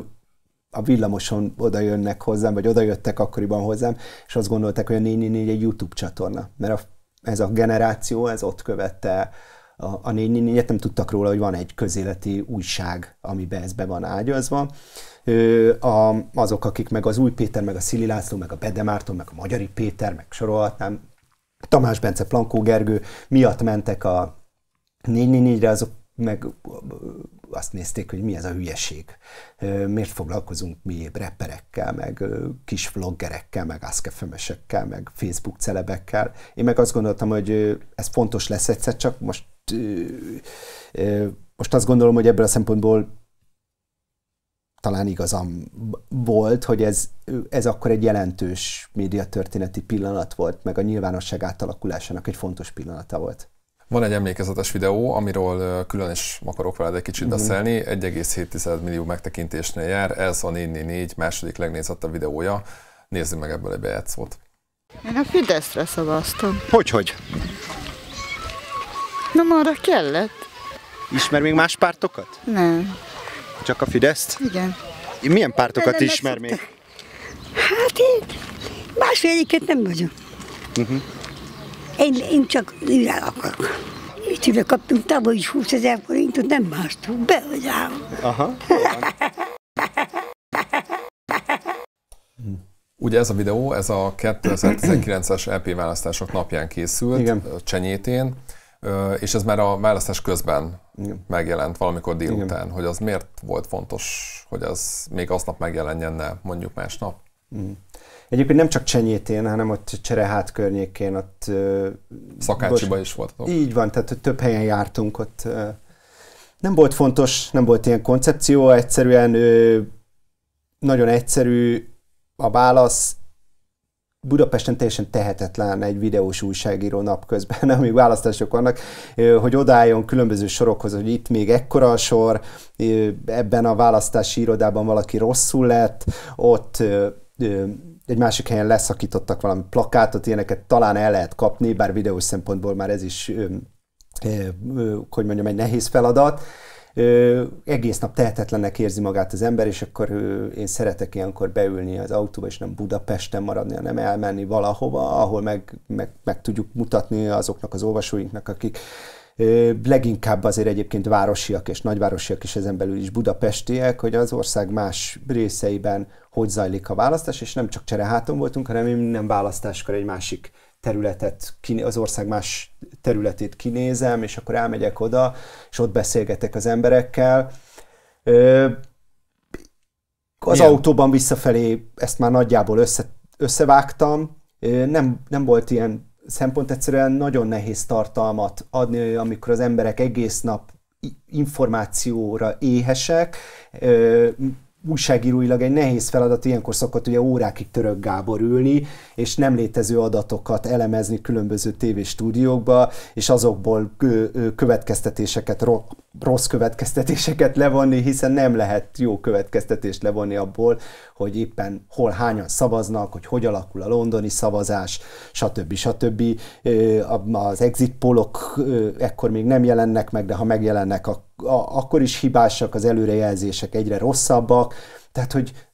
a villamoson oda jönnek hozzám, vagy oda jöttek akkoriban hozzám, és azt gondolták, hogy a 444 egy YouTube csatorna, mert a, ez a generáció, ez ott követte a, a 444 nem tudtak róla, hogy van egy közéleti újság, amiben ez be van ágyazva. Ö, a, azok, akik meg az Új Péter, meg a Szili László, meg a Bede Márton, meg a Magyari Péter, meg sorolhatnám, Tamás Bence, Plankó Gergő miatt mentek a 444-re, azok meg azt nézték, hogy mi ez a hülyeség. Miért foglalkozunk mi reperekkel? meg kis vloggerekkel, meg aszkefemesekkel, meg Facebook celebekkel. Én meg azt gondoltam, hogy ez fontos lesz egyszer, csak most most azt gondolom, hogy ebből a szempontból talán igazam volt, hogy ez, ez akkor egy jelentős médiatörténeti pillanat volt, meg a nyilvánosság átalakulásának egy fontos pillanata volt. Van egy emlékezetes videó, amiről külön is akarok veled egy kicsit mhm. beszélni. 1,7 millió megtekintésnél jár, ez a 444 második legnézettebb videója. Nézzük meg ebből egy bejátszót. Én a Fideszre szavaztam. Hogyhogy? Hogy? Nem arra kellett. Ismer még más pártokat? Nem. Csak a Fideszt? Igen. Milyen pártokat nem ismer még? Hát én másféliket nem vagyok. Uh-huh. Én, én csak ürel akarok. Itt ide kaptunk tavaly is 20 ezer forintot, nem másztunk be, vagy Aha. Ugye ez a videó, ez a 2019-es EP választások napján készült, Igen. Csenyétén és ez már a választás közben Igen. megjelent, valamikor délután, Igen. hogy az miért volt fontos, hogy az még aznap megjelenjen, ne mondjuk másnap? Igen. Mhm. Egyébként nem csak Csenyétén, hanem ott Cserehát környékén, ott... Szakácsiba bors... is ott. Így van, tehát hogy több helyen jártunk ott. Nem volt fontos, nem volt ilyen koncepció, egyszerűen nagyon egyszerű a válasz, Budapesten teljesen tehetetlen egy videós újságíró napközben, amíg választások vannak, hogy odálljon különböző sorokhoz, hogy itt még ekkora a sor, ebben a választási irodában valaki rosszul lett, ott egy másik helyen leszakítottak valami plakátot, ilyeneket talán el lehet kapni, bár videós szempontból már ez is, hogy mondjam, egy nehéz feladat egész nap tehetetlennek érzi magát az ember, és akkor én szeretek ilyenkor beülni az autóba, és nem Budapesten maradni, hanem elmenni valahova, ahol meg, meg, meg tudjuk mutatni azoknak az olvasóinknak, akik leginkább azért egyébként városiak és nagyvárosiak, és ezen belül is budapestiek, hogy az ország más részeiben hogy zajlik a választás, és nem csak Csereháton voltunk, hanem minden választáskor egy másik területet, az ország más területét kinézem, és akkor elmegyek oda, és ott beszélgetek az emberekkel. Az ilyen. autóban visszafelé ezt már nagyjából össze, összevágtam. Nem, nem volt ilyen szempont, egyszerűen nagyon nehéz tartalmat adni, amikor az emberek egész nap információra éhesek, újságíróilag egy nehéz feladat, ilyenkor szokott ugye órákig török Gábor ülni, és nem létező adatokat elemezni különböző tévéstúdiókba, és azokból következtetéseket, rossz következtetéseket levonni, hiszen nem lehet jó következtetést levonni abból, hogy éppen hol hányan szavaznak, hogy hogy alakul a londoni szavazás, stb. stb. Az exit polok ekkor még nem jelennek meg, de ha megjelennek, akkor a, akkor is hibásak, az előrejelzések egyre rosszabbak, tehát hogy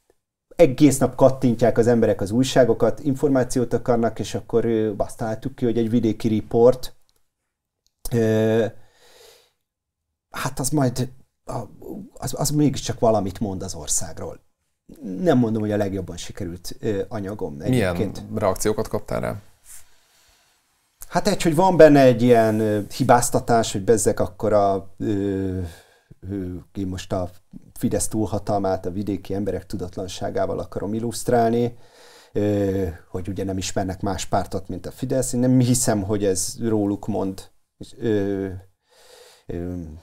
egész nap kattintják az emberek az újságokat, információt akarnak, és akkor azt találtuk ki, hogy egy vidéki riport, hát az majd, az, az mégiscsak valamit mond az országról. Nem mondom, hogy a legjobban sikerült anyagom. Egyébként. Milyen reakciókat kaptál rá? Hát egy, hogy van benne egy ilyen hibáztatás, hogy bezzek akkor a, ö, ö, én most a Fidesz túlhatalmát a vidéki emberek tudatlanságával akarom illusztrálni, ö, hogy ugye nem ismernek más pártot, mint a Fidesz. Én nem hiszem, hogy ez róluk mond ö,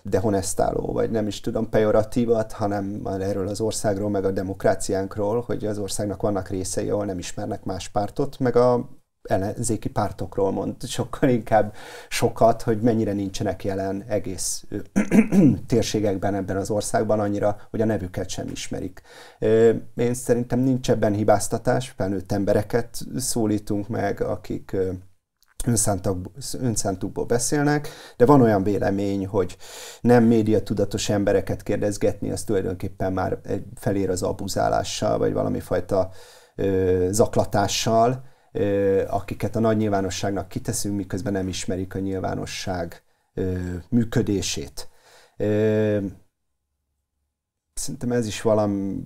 dehonestáló, vagy nem is tudom, pejoratívat, hanem erről az országról, meg a demokráciánkról, hogy az országnak vannak részei, ahol nem ismernek más pártot, meg a ellenzéki pártokról mond sokkal inkább sokat, hogy mennyire nincsenek jelen egész térségekben ebben az országban annyira, hogy a nevüket sem ismerik. Én szerintem nincs ebben hibáztatás, felnőtt embereket szólítunk meg, akik önszántukból beszélnek, de van olyan vélemény, hogy nem média tudatos embereket kérdezgetni, az tulajdonképpen már felér az abuzálással, vagy valami fajta zaklatással, akiket a nagy nyilvánosságnak kiteszünk, miközben nem ismerik a nyilvánosság működését. Szerintem ez is valami,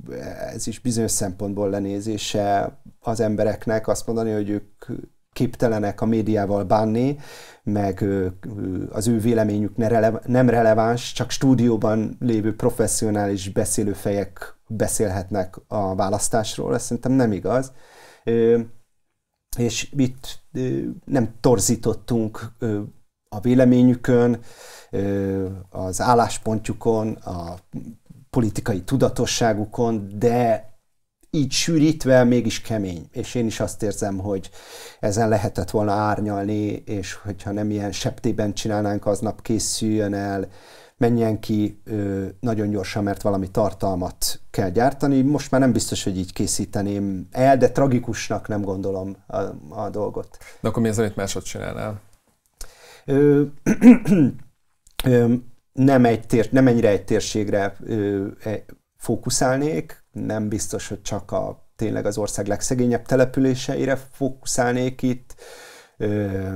ez is bizonyos szempontból lenézése az embereknek azt mondani, hogy ők képtelenek a médiával bánni, meg az ő véleményük nem releváns, csak stúdióban lévő professzionális beszélőfejek beszélhetnek a választásról, ez szerintem nem igaz és itt nem torzítottunk a véleményükön, az álláspontjukon, a politikai tudatosságukon, de így sűrítve mégis kemény. És én is azt érzem, hogy ezen lehetett volna árnyalni, és hogyha nem ilyen septében csinálnánk, aznap készüljön el menjen ki ö, nagyon gyorsan, mert valami tartalmat kell gyártani. Most már nem biztos, hogy így készíteném el, de tragikusnak nem gondolom a, a dolgot. De akkor mi az, amit másod csinálnál? Ö, ö, nem, egy tér, nem ennyire egy térségre ö, e, fókuszálnék, nem biztos, hogy csak a tényleg az ország legszegényebb településeire fókuszálnék itt. Ö,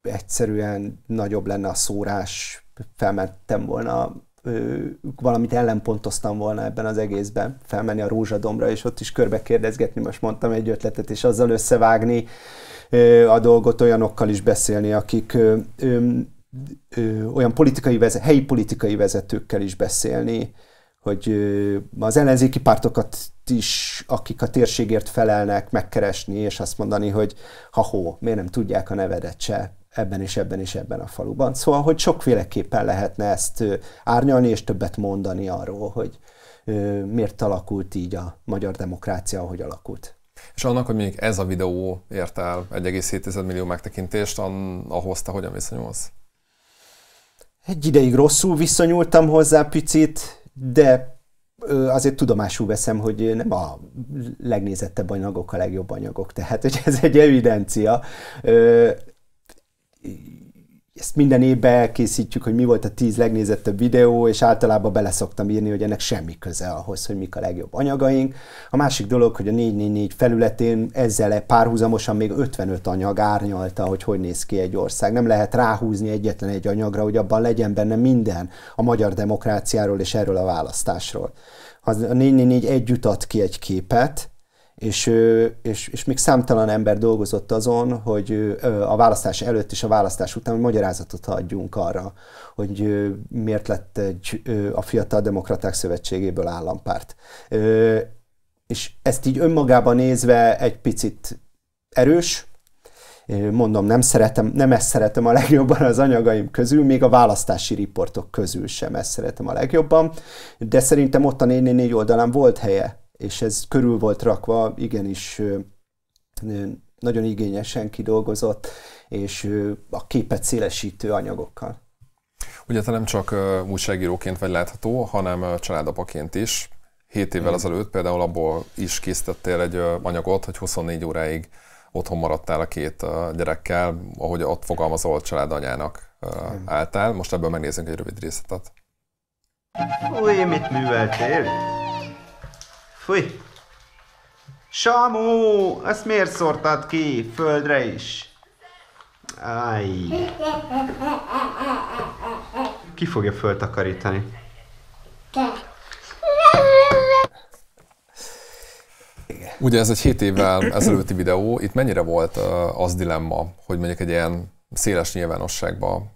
egyszerűen nagyobb lenne a szórás felmentem volna, ö, valamit ellenpontoztam volna ebben az egészben, felmenni a rózsadomra, és ott is körbe kérdezgetni, most mondtam egy ötletet, és azzal összevágni ö, a dolgot, olyanokkal is beszélni, akik ö, ö, ö, olyan politikai vezet, helyi politikai vezetőkkel is beszélni, hogy az ellenzéki pártokat is, akik a térségért felelnek, megkeresni, és azt mondani, hogy ha-hó, miért nem tudják a nevedet se, ebben és ebben és ebben a faluban. Szóval, hogy sokféleképpen lehetne ezt árnyalni és többet mondani arról, hogy miért alakult így a magyar demokrácia, ahogy alakult. És annak, hogy még ez a videó ért el 1,7 millió megtekintést, an, ahhoz te hogyan viszonyulsz? Egy ideig rosszul viszonyultam hozzá picit, de azért tudomásul veszem, hogy nem a legnézettebb anyagok a legjobb anyagok, tehát hogy ez egy evidencia ezt minden évben elkészítjük, hogy mi volt a tíz legnézettebb videó, és általában beleszoktam írni, hogy ennek semmi köze ahhoz, hogy mik a legjobb anyagaink. A másik dolog, hogy a 444 felületén ezzel e- párhuzamosan még 55 anyag árnyalta, hogy hogy néz ki egy ország. Nem lehet ráhúzni egyetlen egy anyagra, hogy abban legyen benne minden a magyar demokráciáról és erről a választásról. A 444 együtt ad ki egy képet, és, és, és még számtalan ember dolgozott azon, hogy a választás előtt és a választás után hogy magyarázatot adjunk arra, hogy miért lett egy, a Fiatal Demokraták Szövetségéből állampárt. És ezt így önmagában nézve egy picit erős, mondom, nem szeretem, nem ezt szeretem a legjobban az anyagaim közül, még a választási riportok közül sem ezt szeretem a legjobban, de szerintem ott a néni-négy oldalán volt helye és ez körül volt rakva, igenis nagyon igényesen kidolgozott, és a képet szélesítő anyagokkal. Ugye te nem csak újságíróként vagy látható, hanem családapaként is. Hét évvel ezelőtt például abból is készítettél egy anyagot, hogy 24 óráig otthon maradtál a két gyerekkel, ahogy ott fogalmazol családanyának álltál. Most ebből megnézzünk egy rövid részletet. Új, mit műveltél? Fúj! Samu! Ezt miért szortad ki? Földre is. Aj. Ki fogja föltakarítani? Ugye ez egy 7 évvel ezelőtti videó, itt mennyire volt az dilemma, hogy mondjuk egy ilyen széles nyilvánosságban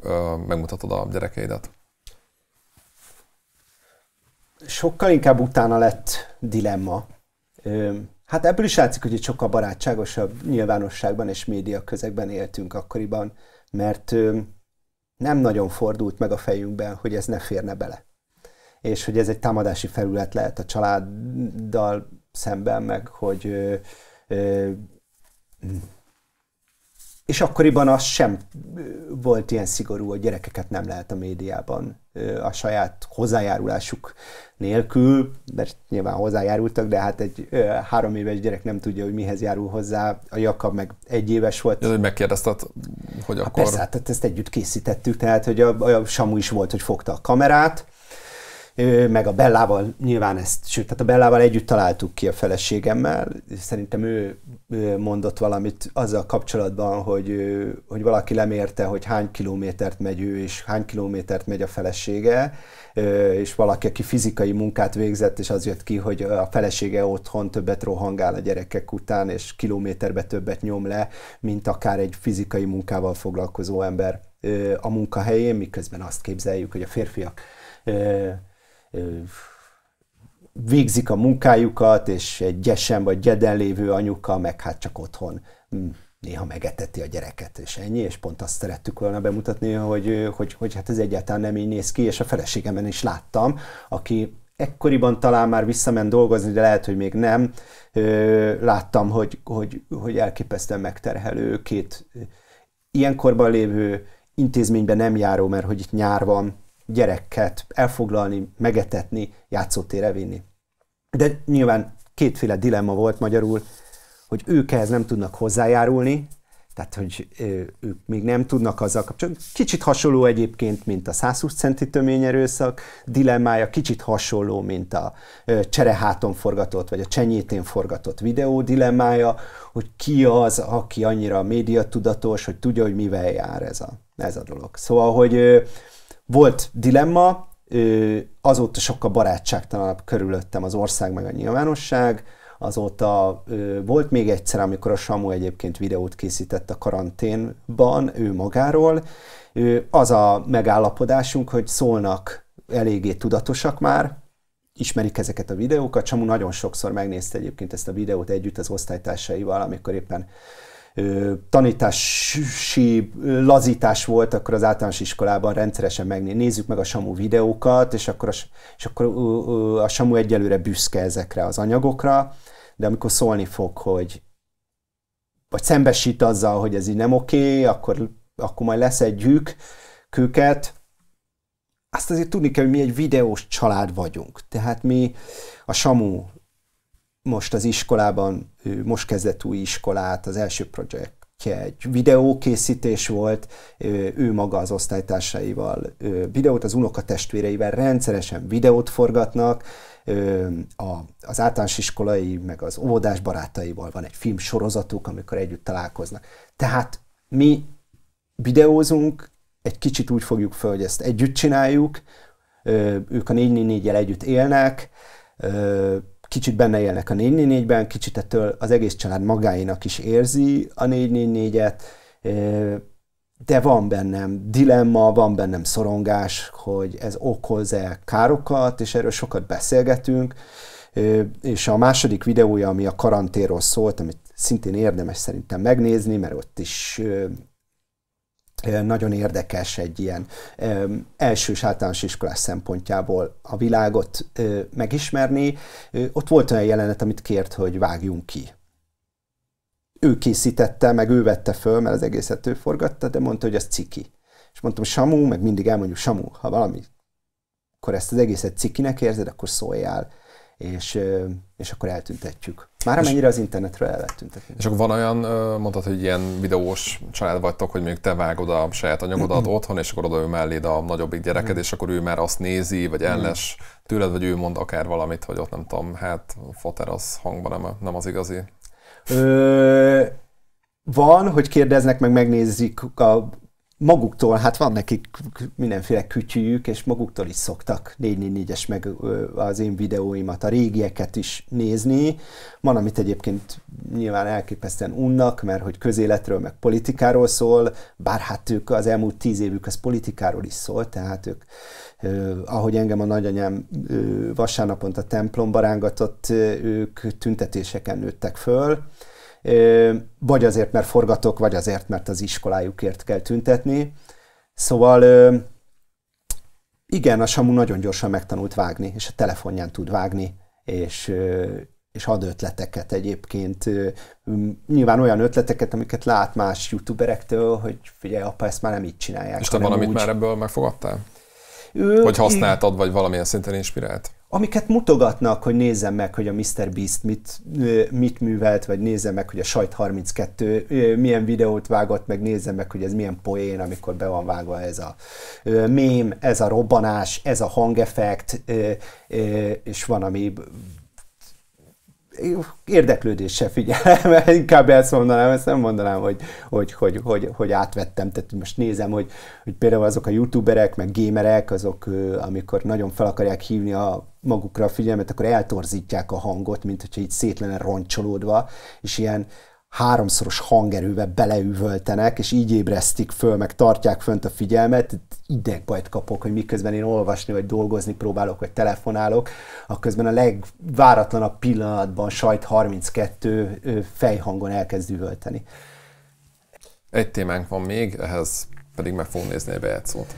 megmutatod a gyerekeidet? sokkal inkább utána lett dilemma. Hát ebből is látszik, hogy egy sokkal barátságosabb nyilvánosságban és média közegben éltünk akkoriban, mert nem nagyon fordult meg a fejünkben, hogy ez ne férne bele. És hogy ez egy támadási felület lehet a családdal szemben, meg hogy ö, ö, és akkoriban az sem volt ilyen szigorú, hogy gyerekeket nem lehet a médiában a saját hozzájárulásuk nélkül, mert nyilván hozzájárultak, de hát egy három éves gyerek nem tudja, hogy mihez járul hozzá. A jaka, meg egy éves volt. Ez, hogy megkérdezted, hogy hát akkor... Hát persze, hát ezt együtt készítettük, tehát hogy a, a Samu is volt, hogy fogta a kamerát, meg a Bellával nyilván ezt, sőt, tehát a Bellával együtt találtuk ki a feleségemmel, szerintem ő mondott valamit azzal kapcsolatban, hogy, hogy valaki lemérte, hogy hány kilométert megy ő, és hány kilométert megy a felesége, és valaki, aki fizikai munkát végzett, és az jött ki, hogy a felesége otthon többet rohangál a gyerekek után, és kilométerbe többet nyom le, mint akár egy fizikai munkával foglalkozó ember a munkahelyén, miközben azt képzeljük, hogy a férfiak végzik a munkájukat, és egy gyesen vagy gyeden lévő anyuka meg hát csak otthon mm, néha megeteti a gyereket, és ennyi, és pont azt szerettük volna bemutatni, hogy, hogy, hogy hát ez egyáltalán nem így néz ki, és a feleségemen is láttam, aki ekkoriban talán már visszament dolgozni, de lehet, hogy még nem, láttam, hogy, hogy, hogy elképesztően megterhelő két ilyenkorban lévő intézményben nem járó, mert hogy itt nyár van, gyereket elfoglalni, megetetni, játszótére vinni. De nyilván kétféle dilemma volt magyarul, hogy ők ehhez nem tudnak hozzájárulni, tehát hogy ők még nem tudnak azzal kapcsolatban. Kicsit hasonló egyébként, mint a 120 centi töményerőszak dilemmája, kicsit hasonló, mint a csereháton forgatott, vagy a csenyétén forgatott videó dilemmája, hogy ki az, aki annyira médiatudatos, hogy tudja, hogy mivel jár ez a, ez a dolog. Szóval, hogy volt dilemma, azóta sokkal barátságtalanabb körülöttem az ország meg a nyilvánosság, azóta volt még egyszer, amikor a Samu egyébként videót készített a karanténban ő magáról, az a megállapodásunk, hogy szólnak eléggé tudatosak már, ismerik ezeket a videókat. Samu nagyon sokszor megnézte egyébként ezt a videót együtt az osztálytársaival, amikor éppen tanítási lazítás volt akkor az általános iskolában rendszeresen megnézzük nézzük meg a Samu videókat, és akkor a, és akkor a Samu egyelőre büszke ezekre az anyagokra, de amikor szólni fog, hogy vagy szembesít azzal, hogy ez így nem oké, akkor, akkor majd leszedjük őket, azt azért tudni kell, hogy mi egy videós család vagyunk. Tehát mi a Samu most az iskolában, ő most kezdett új iskolát, az első projekt egy videókészítés volt, ő maga az osztálytársaival videót, az unokatestvéreivel rendszeresen videót forgatnak, a, az általános iskolai, meg az óvodás barátaival van egy film sorozatuk, amikor együtt találkoznak. Tehát mi videózunk, egy kicsit úgy fogjuk fel, hogy ezt együtt csináljuk, ők a 444-jel együtt élnek, kicsit benne élnek a 444-ben, kicsit ettől az egész család magáinak is érzi a 444-et, de van bennem dilemma, van bennem szorongás, hogy ez okoz-e károkat, és erről sokat beszélgetünk, és a második videója, ami a karantéról szólt, amit szintén érdemes szerintem megnézni, mert ott is nagyon érdekes egy ilyen elsős általános iskolás szempontjából a világot megismerni. Ott volt olyan jelenet, amit kért, hogy vágjunk ki. Ő készítette, meg ő vette föl, mert az egészet ő forgatta, de mondta, hogy ez ciki. És mondtam, Samu, meg mindig elmondjuk, Samu, ha valami, akkor ezt az egészet cikinek érzed, akkor szóljál és, és akkor eltüntetjük. Már amennyire az internetről el lehet tüntetni. És akkor van olyan, mondtad, hogy ilyen videós család vagytok, hogy mondjuk te vágod a saját anyagodat otthon, és akkor oda ő melléd a nagyobbik gyereked, mm. és akkor ő már azt nézi, vagy mm. ellenes tőled, vagy ő mond akár valamit, hogy ott nem tudom, hát foter az hangban nem, nem az igazi. Ö, van, hogy kérdeznek, meg megnézik a maguktól, hát van nekik mindenféle kütyűjük, és maguktól is szoktak 444-es meg az én videóimat, a régieket is nézni. Van, amit egyébként nyilván elképesztően unnak, mert hogy közéletről, meg politikáról szól, bár hát ők az elmúlt tíz évük az politikáról is szól, tehát ők ahogy engem a nagyanyám vasárnaponta templomba rángatott, ők tüntetéseken nőttek föl, vagy azért, mert forgatok, vagy azért, mert az iskolájukért kell tüntetni. Szóval igen, a Samu nagyon gyorsan megtanult vágni, és a telefonján tud vágni, és, és ad ötleteket egyébként. Nyilván olyan ötleteket, amiket lát más youtuberektől, hogy figyelj, apa, ezt már nem így csinálják. És te valamit úgy. már ebből megfogadtál? vagy használtad, vagy valamilyen szinten inspirált? amiket mutogatnak, hogy nézzem meg, hogy a Mr. Beast mit, mit művelt, vagy nézzem meg, hogy a Sajt 32 milyen videót vágott, meg nézzem meg, hogy ez milyen poén, amikor be van vágva ez a mém, ez a robbanás, ez a hangeffekt, és van, ami érdeklődéssel figyelem, inkább ezt mondanám, ezt nem mondanám, hogy, hogy, hogy, hogy, hogy átvettem, tehát most nézem, hogy, hogy például azok a youtuberek, meg gémerek, azok, amikor nagyon fel akarják hívni a magukra a figyelmet, akkor eltorzítják a hangot, mint hogyha így szét lenne roncsolódva, és ilyen háromszoros hangerővel beleüvöltenek, és így ébresztik föl, meg tartják fönt a figyelmet, idegbajt kapok, hogy miközben én olvasni, vagy dolgozni próbálok, vagy telefonálok, akközben a legváratlanabb pillanatban sajt 32 fejhangon elkezd üvölteni. Egy témánk van még, ehhez pedig meg fogunk nézni a. bejátszót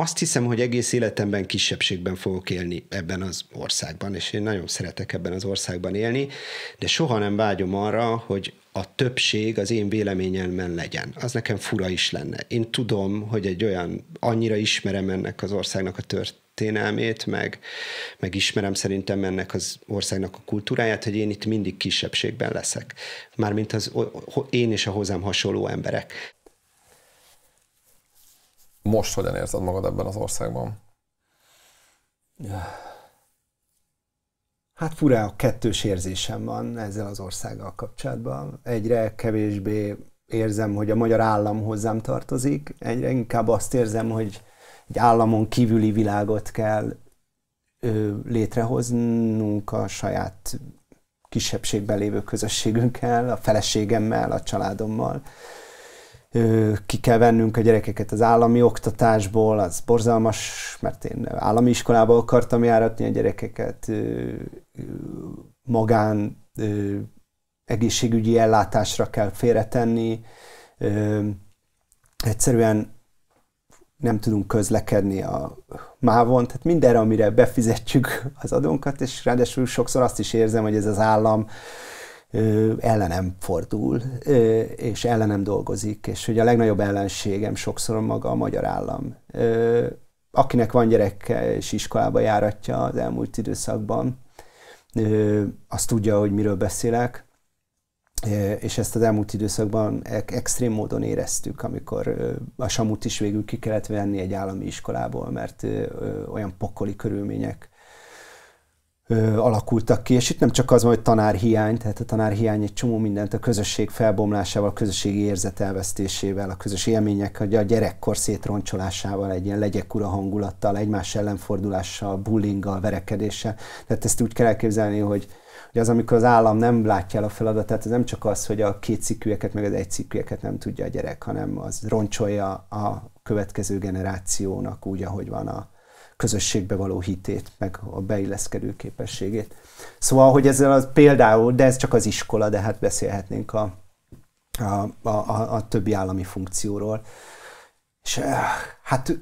azt hiszem, hogy egész életemben kisebbségben fogok élni ebben az országban, és én nagyon szeretek ebben az országban élni, de soha nem vágyom arra, hogy a többség az én véleményemben legyen. Az nekem fura is lenne. Én tudom, hogy egy olyan, annyira ismerem ennek az országnak a történelmét, meg, meg ismerem szerintem ennek az országnak a kultúráját, hogy én itt mindig kisebbségben leszek. Mármint az, én és a hozzám hasonló emberek most hogyan érzed magad ebben az országban? Hát furá a kettős érzésem van ezzel az országgal kapcsolatban. Egyre kevésbé érzem, hogy a magyar állam hozzám tartozik, egyre inkább azt érzem, hogy egy államon kívüli világot kell ö, létrehoznunk a saját kisebbségben lévő közösségünkkel, a feleségemmel, a családommal ki kell vennünk a gyerekeket az állami oktatásból, az borzalmas, mert én állami iskolába akartam járatni a gyerekeket, magán egészségügyi ellátásra kell félretenni, egyszerűen nem tudunk közlekedni a mávon, tehát mindenre, amire befizetjük az adónkat, és ráadásul sokszor azt is érzem, hogy ez az állam ellenem fordul, és ellenem dolgozik, és hogy a legnagyobb ellenségem sokszor maga a magyar állam. Akinek van gyereke és iskolába járatja az elmúlt időszakban, azt tudja, hogy miről beszélek, és ezt az elmúlt időszakban extrém módon éreztük, amikor a Samut is végül ki kellett venni egy állami iskolából, mert olyan pokoli körülmények ö, alakultak ki. És itt nem csak az van, hogy tanárhiány, tehát a tanárhiány egy csomó mindent a közösség felbomlásával, a közösségi érzet elvesztésével, a közös élményekkel, a gyerekkor szétroncsolásával, egy ilyen legyek ura hangulattal, egymás ellenfordulással, bullinggal, verekedéssel. Tehát ezt úgy kell elképzelni, hogy hogy az, amikor az állam nem látja el a feladatát, az nem csak az, hogy a két kétszikűeket meg az egyszikűeket nem tudja a gyerek, hanem az roncsolja a következő generációnak úgy, ahogy van a, közösségbe való hitét, meg a beilleszkedő képességét. Szóval, hogy ezzel az például, de ez csak az iskola, de hát beszélhetnénk a, a, a, a többi állami funkcióról. És eh, hát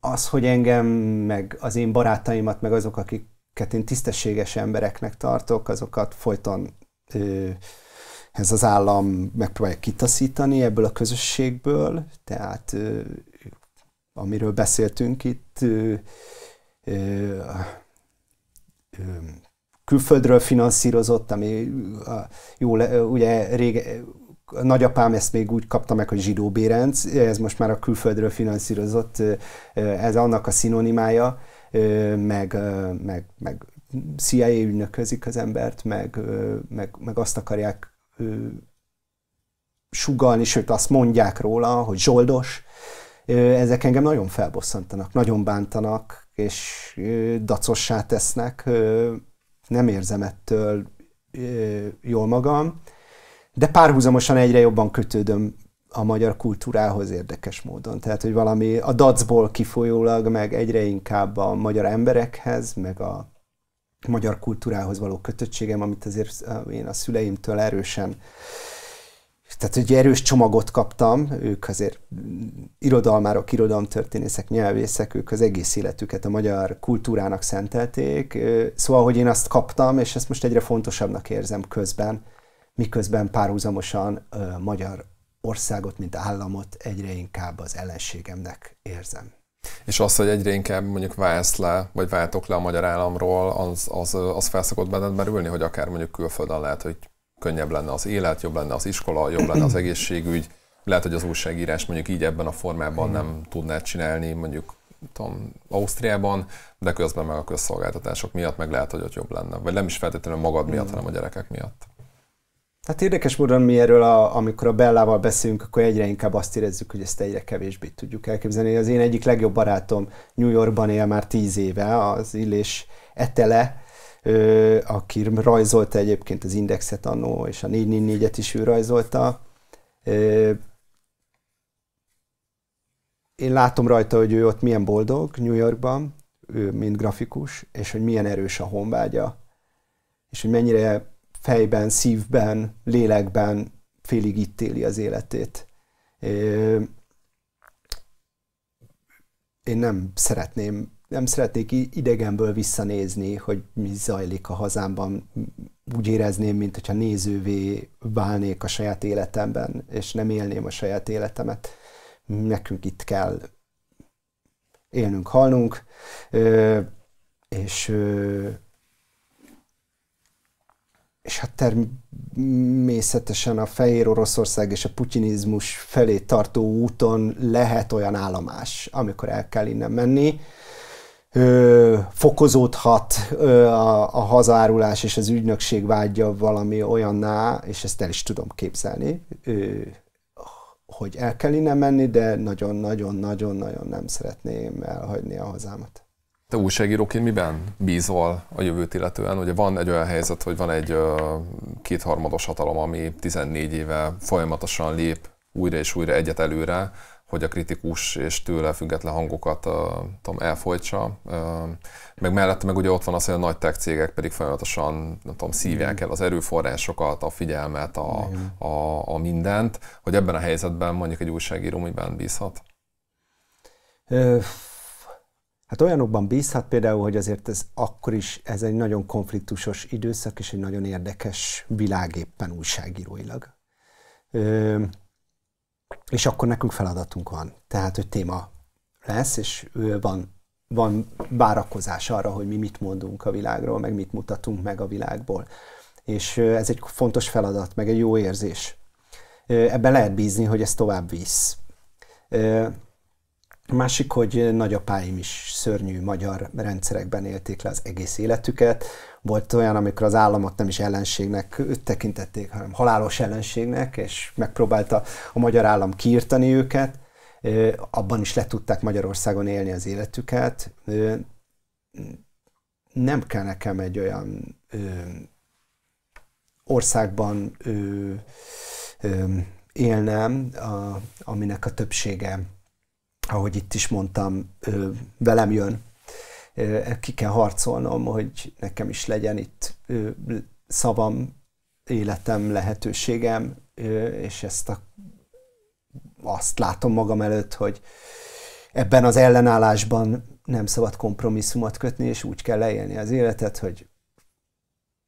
az, hogy engem, meg az én barátaimat, meg azok, akiket én tisztességes embereknek tartok, azokat folyton ö, ez az állam megpróbálja kitaszítani ebből a közösségből, tehát ö, amiről beszéltünk itt, külföldről finanszírozott, ami jó, ugye rége, a nagyapám ezt még úgy kapta meg, hogy zsidó bérenc, ez most már a külföldről finanszírozott, ez annak a szinonimája, meg, meg, meg CIA ügynöközik az embert, meg, meg, meg azt akarják sugalni, sőt azt mondják róla, hogy zsoldos, ezek engem nagyon felbosszantanak, nagyon bántanak, és dacossá tesznek, nem érzem ettől jól magam, de párhuzamosan egyre jobban kötődöm a magyar kultúrához érdekes módon. Tehát, hogy valami a dacból kifolyólag, meg egyre inkább a magyar emberekhez, meg a magyar kultúrához való kötöttségem, amit azért én a szüleimtől erősen tehát egy erős csomagot kaptam, ők azért irodalmárok, irodalomtörténészek, nyelvészek, ők az egész életüket a magyar kultúrának szentelték. Szóval, hogy én azt kaptam, és ezt most egyre fontosabbnak érzem közben, miközben párhuzamosan magyar országot, mint államot egyre inkább az ellenségemnek érzem. És az, hogy egyre inkább mondjuk válsz le, vagy váltok le a magyar államról, az, az, az felszokott benned merülni, hogy akár mondjuk külföldön lehet, hogy könnyebb lenne az élet, jobb lenne az iskola, jobb lenne az egészségügy. Lehet, hogy az újságírás mondjuk így ebben a formában nem tudná csinálni, mondjuk tudom, Ausztriában, de közben meg a közszolgáltatások miatt meg lehet, hogy ott jobb lenne. Vagy nem is feltétlenül magad miatt, mm. hanem a gyerekek miatt. Hát érdekes módon mi erről, a, amikor a Bellával beszélünk, akkor egyre inkább azt érezzük, hogy ezt egyre kevésbé tudjuk elképzelni. Az én egyik legjobb barátom New Yorkban él már tíz éve, az Illés Etele, aki rajzolta egyébként az Indexet annó, és a 444-et is ő rajzolta. Én látom rajta, hogy ő ott milyen boldog New Yorkban, ő mint grafikus, és hogy milyen erős a honvágya, és hogy mennyire fejben, szívben, lélekben félig itt éli az életét. Én nem szeretném nem szeretnék idegenből visszanézni, hogy mi zajlik a hazámban. Úgy érezném, mint hogyha nézővé válnék a saját életemben, és nem élném a saját életemet. Nekünk itt kell élnünk, halnunk, és és hát természetesen a fehér Oroszország és a putinizmus felé tartó úton lehet olyan állomás, amikor el kell innen menni, ö, fokozódhat ö, a, a hazárulás és az ügynökség vágya valami olyanná, és ezt el is tudom képzelni, ö, hogy el kell innen menni, de nagyon-nagyon-nagyon-nagyon nem szeretném elhagyni a hazámat. Te újságíróként miben bízol a jövőt illetően? Ugye van egy olyan helyzet, hogy van egy kétharmados hatalom, ami 14 éve folyamatosan lép újra és újra egyet előre, hogy a kritikus és tőle független hangokat uh, tudom, elfolytsa. Uh, meg mellette meg ugye ott van az, hogy a nagy tech cégek pedig folyamatosan nem tudom, szívják el az erőforrásokat, a figyelmet, a, a, a mindent, hogy ebben a helyzetben mondjuk egy újságíró miben bízhat? Hát olyanokban bízhat például, hogy azért ez akkor is ez egy nagyon konfliktusos időszak, és egy nagyon érdekes világ éppen újságíróilag. Ö, és akkor nekünk feladatunk van. Tehát, hogy téma lesz, és van, van várakozás arra, hogy mi mit mondunk a világról, meg mit mutatunk meg a világból. És ez egy fontos feladat, meg egy jó érzés. Ebben lehet bízni, hogy ez tovább visz. másik, hogy nagyapáim is szörnyű magyar rendszerekben élték le az egész életüket, volt olyan, amikor az államot nem is ellenségnek tekintették, hanem halálos ellenségnek, és megpróbálta a magyar állam kiirtani őket. Abban is le tudták Magyarországon élni az életüket. Nem kell nekem egy olyan országban élnem, aminek a többsége, ahogy itt is mondtam, velem jön ki kell harcolnom, hogy nekem is legyen itt szavam, életem, lehetőségem, és ezt a, azt látom magam előtt, hogy ebben az ellenállásban nem szabad kompromisszumot kötni, és úgy kell leélni az életet, hogy,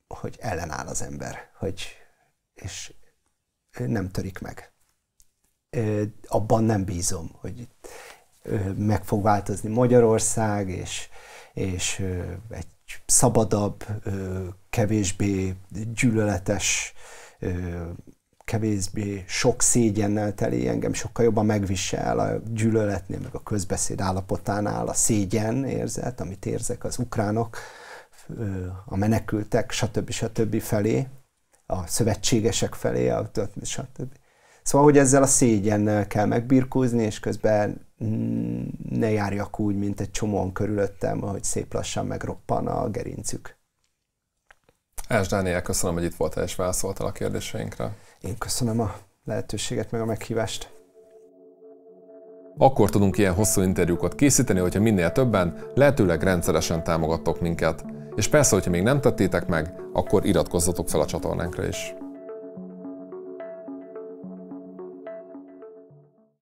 hogy ellenáll az ember, hogy, és nem törik meg. Abban nem bízom, hogy meg fog változni Magyarország, és és egy szabadabb, kevésbé gyűlöletes, kevésbé sok szégyennel teli, engem sokkal jobban megvisel a gyűlöletnél, meg a közbeszéd állapotánál a szégyen érzet, amit érzek az ukránok, a menekültek, stb. stb. felé, a szövetségesek felé, stb. Szóval, hogy ezzel a szégyennel kell megbirkózni, és közben mm, ne járjak úgy, mint egy csomóan körülöttem, hogy szép lassan megroppan a gerincük. Ás Dániel, köszönöm, hogy itt voltál és válaszoltál a kérdéseinkre. Én köszönöm a lehetőséget, meg a meghívást. Akkor tudunk ilyen hosszú interjúkat készíteni, hogyha minél többen, lehetőleg rendszeresen támogattok minket. És persze, hogyha még nem tettétek meg, akkor iratkozzatok fel a csatornánkra is.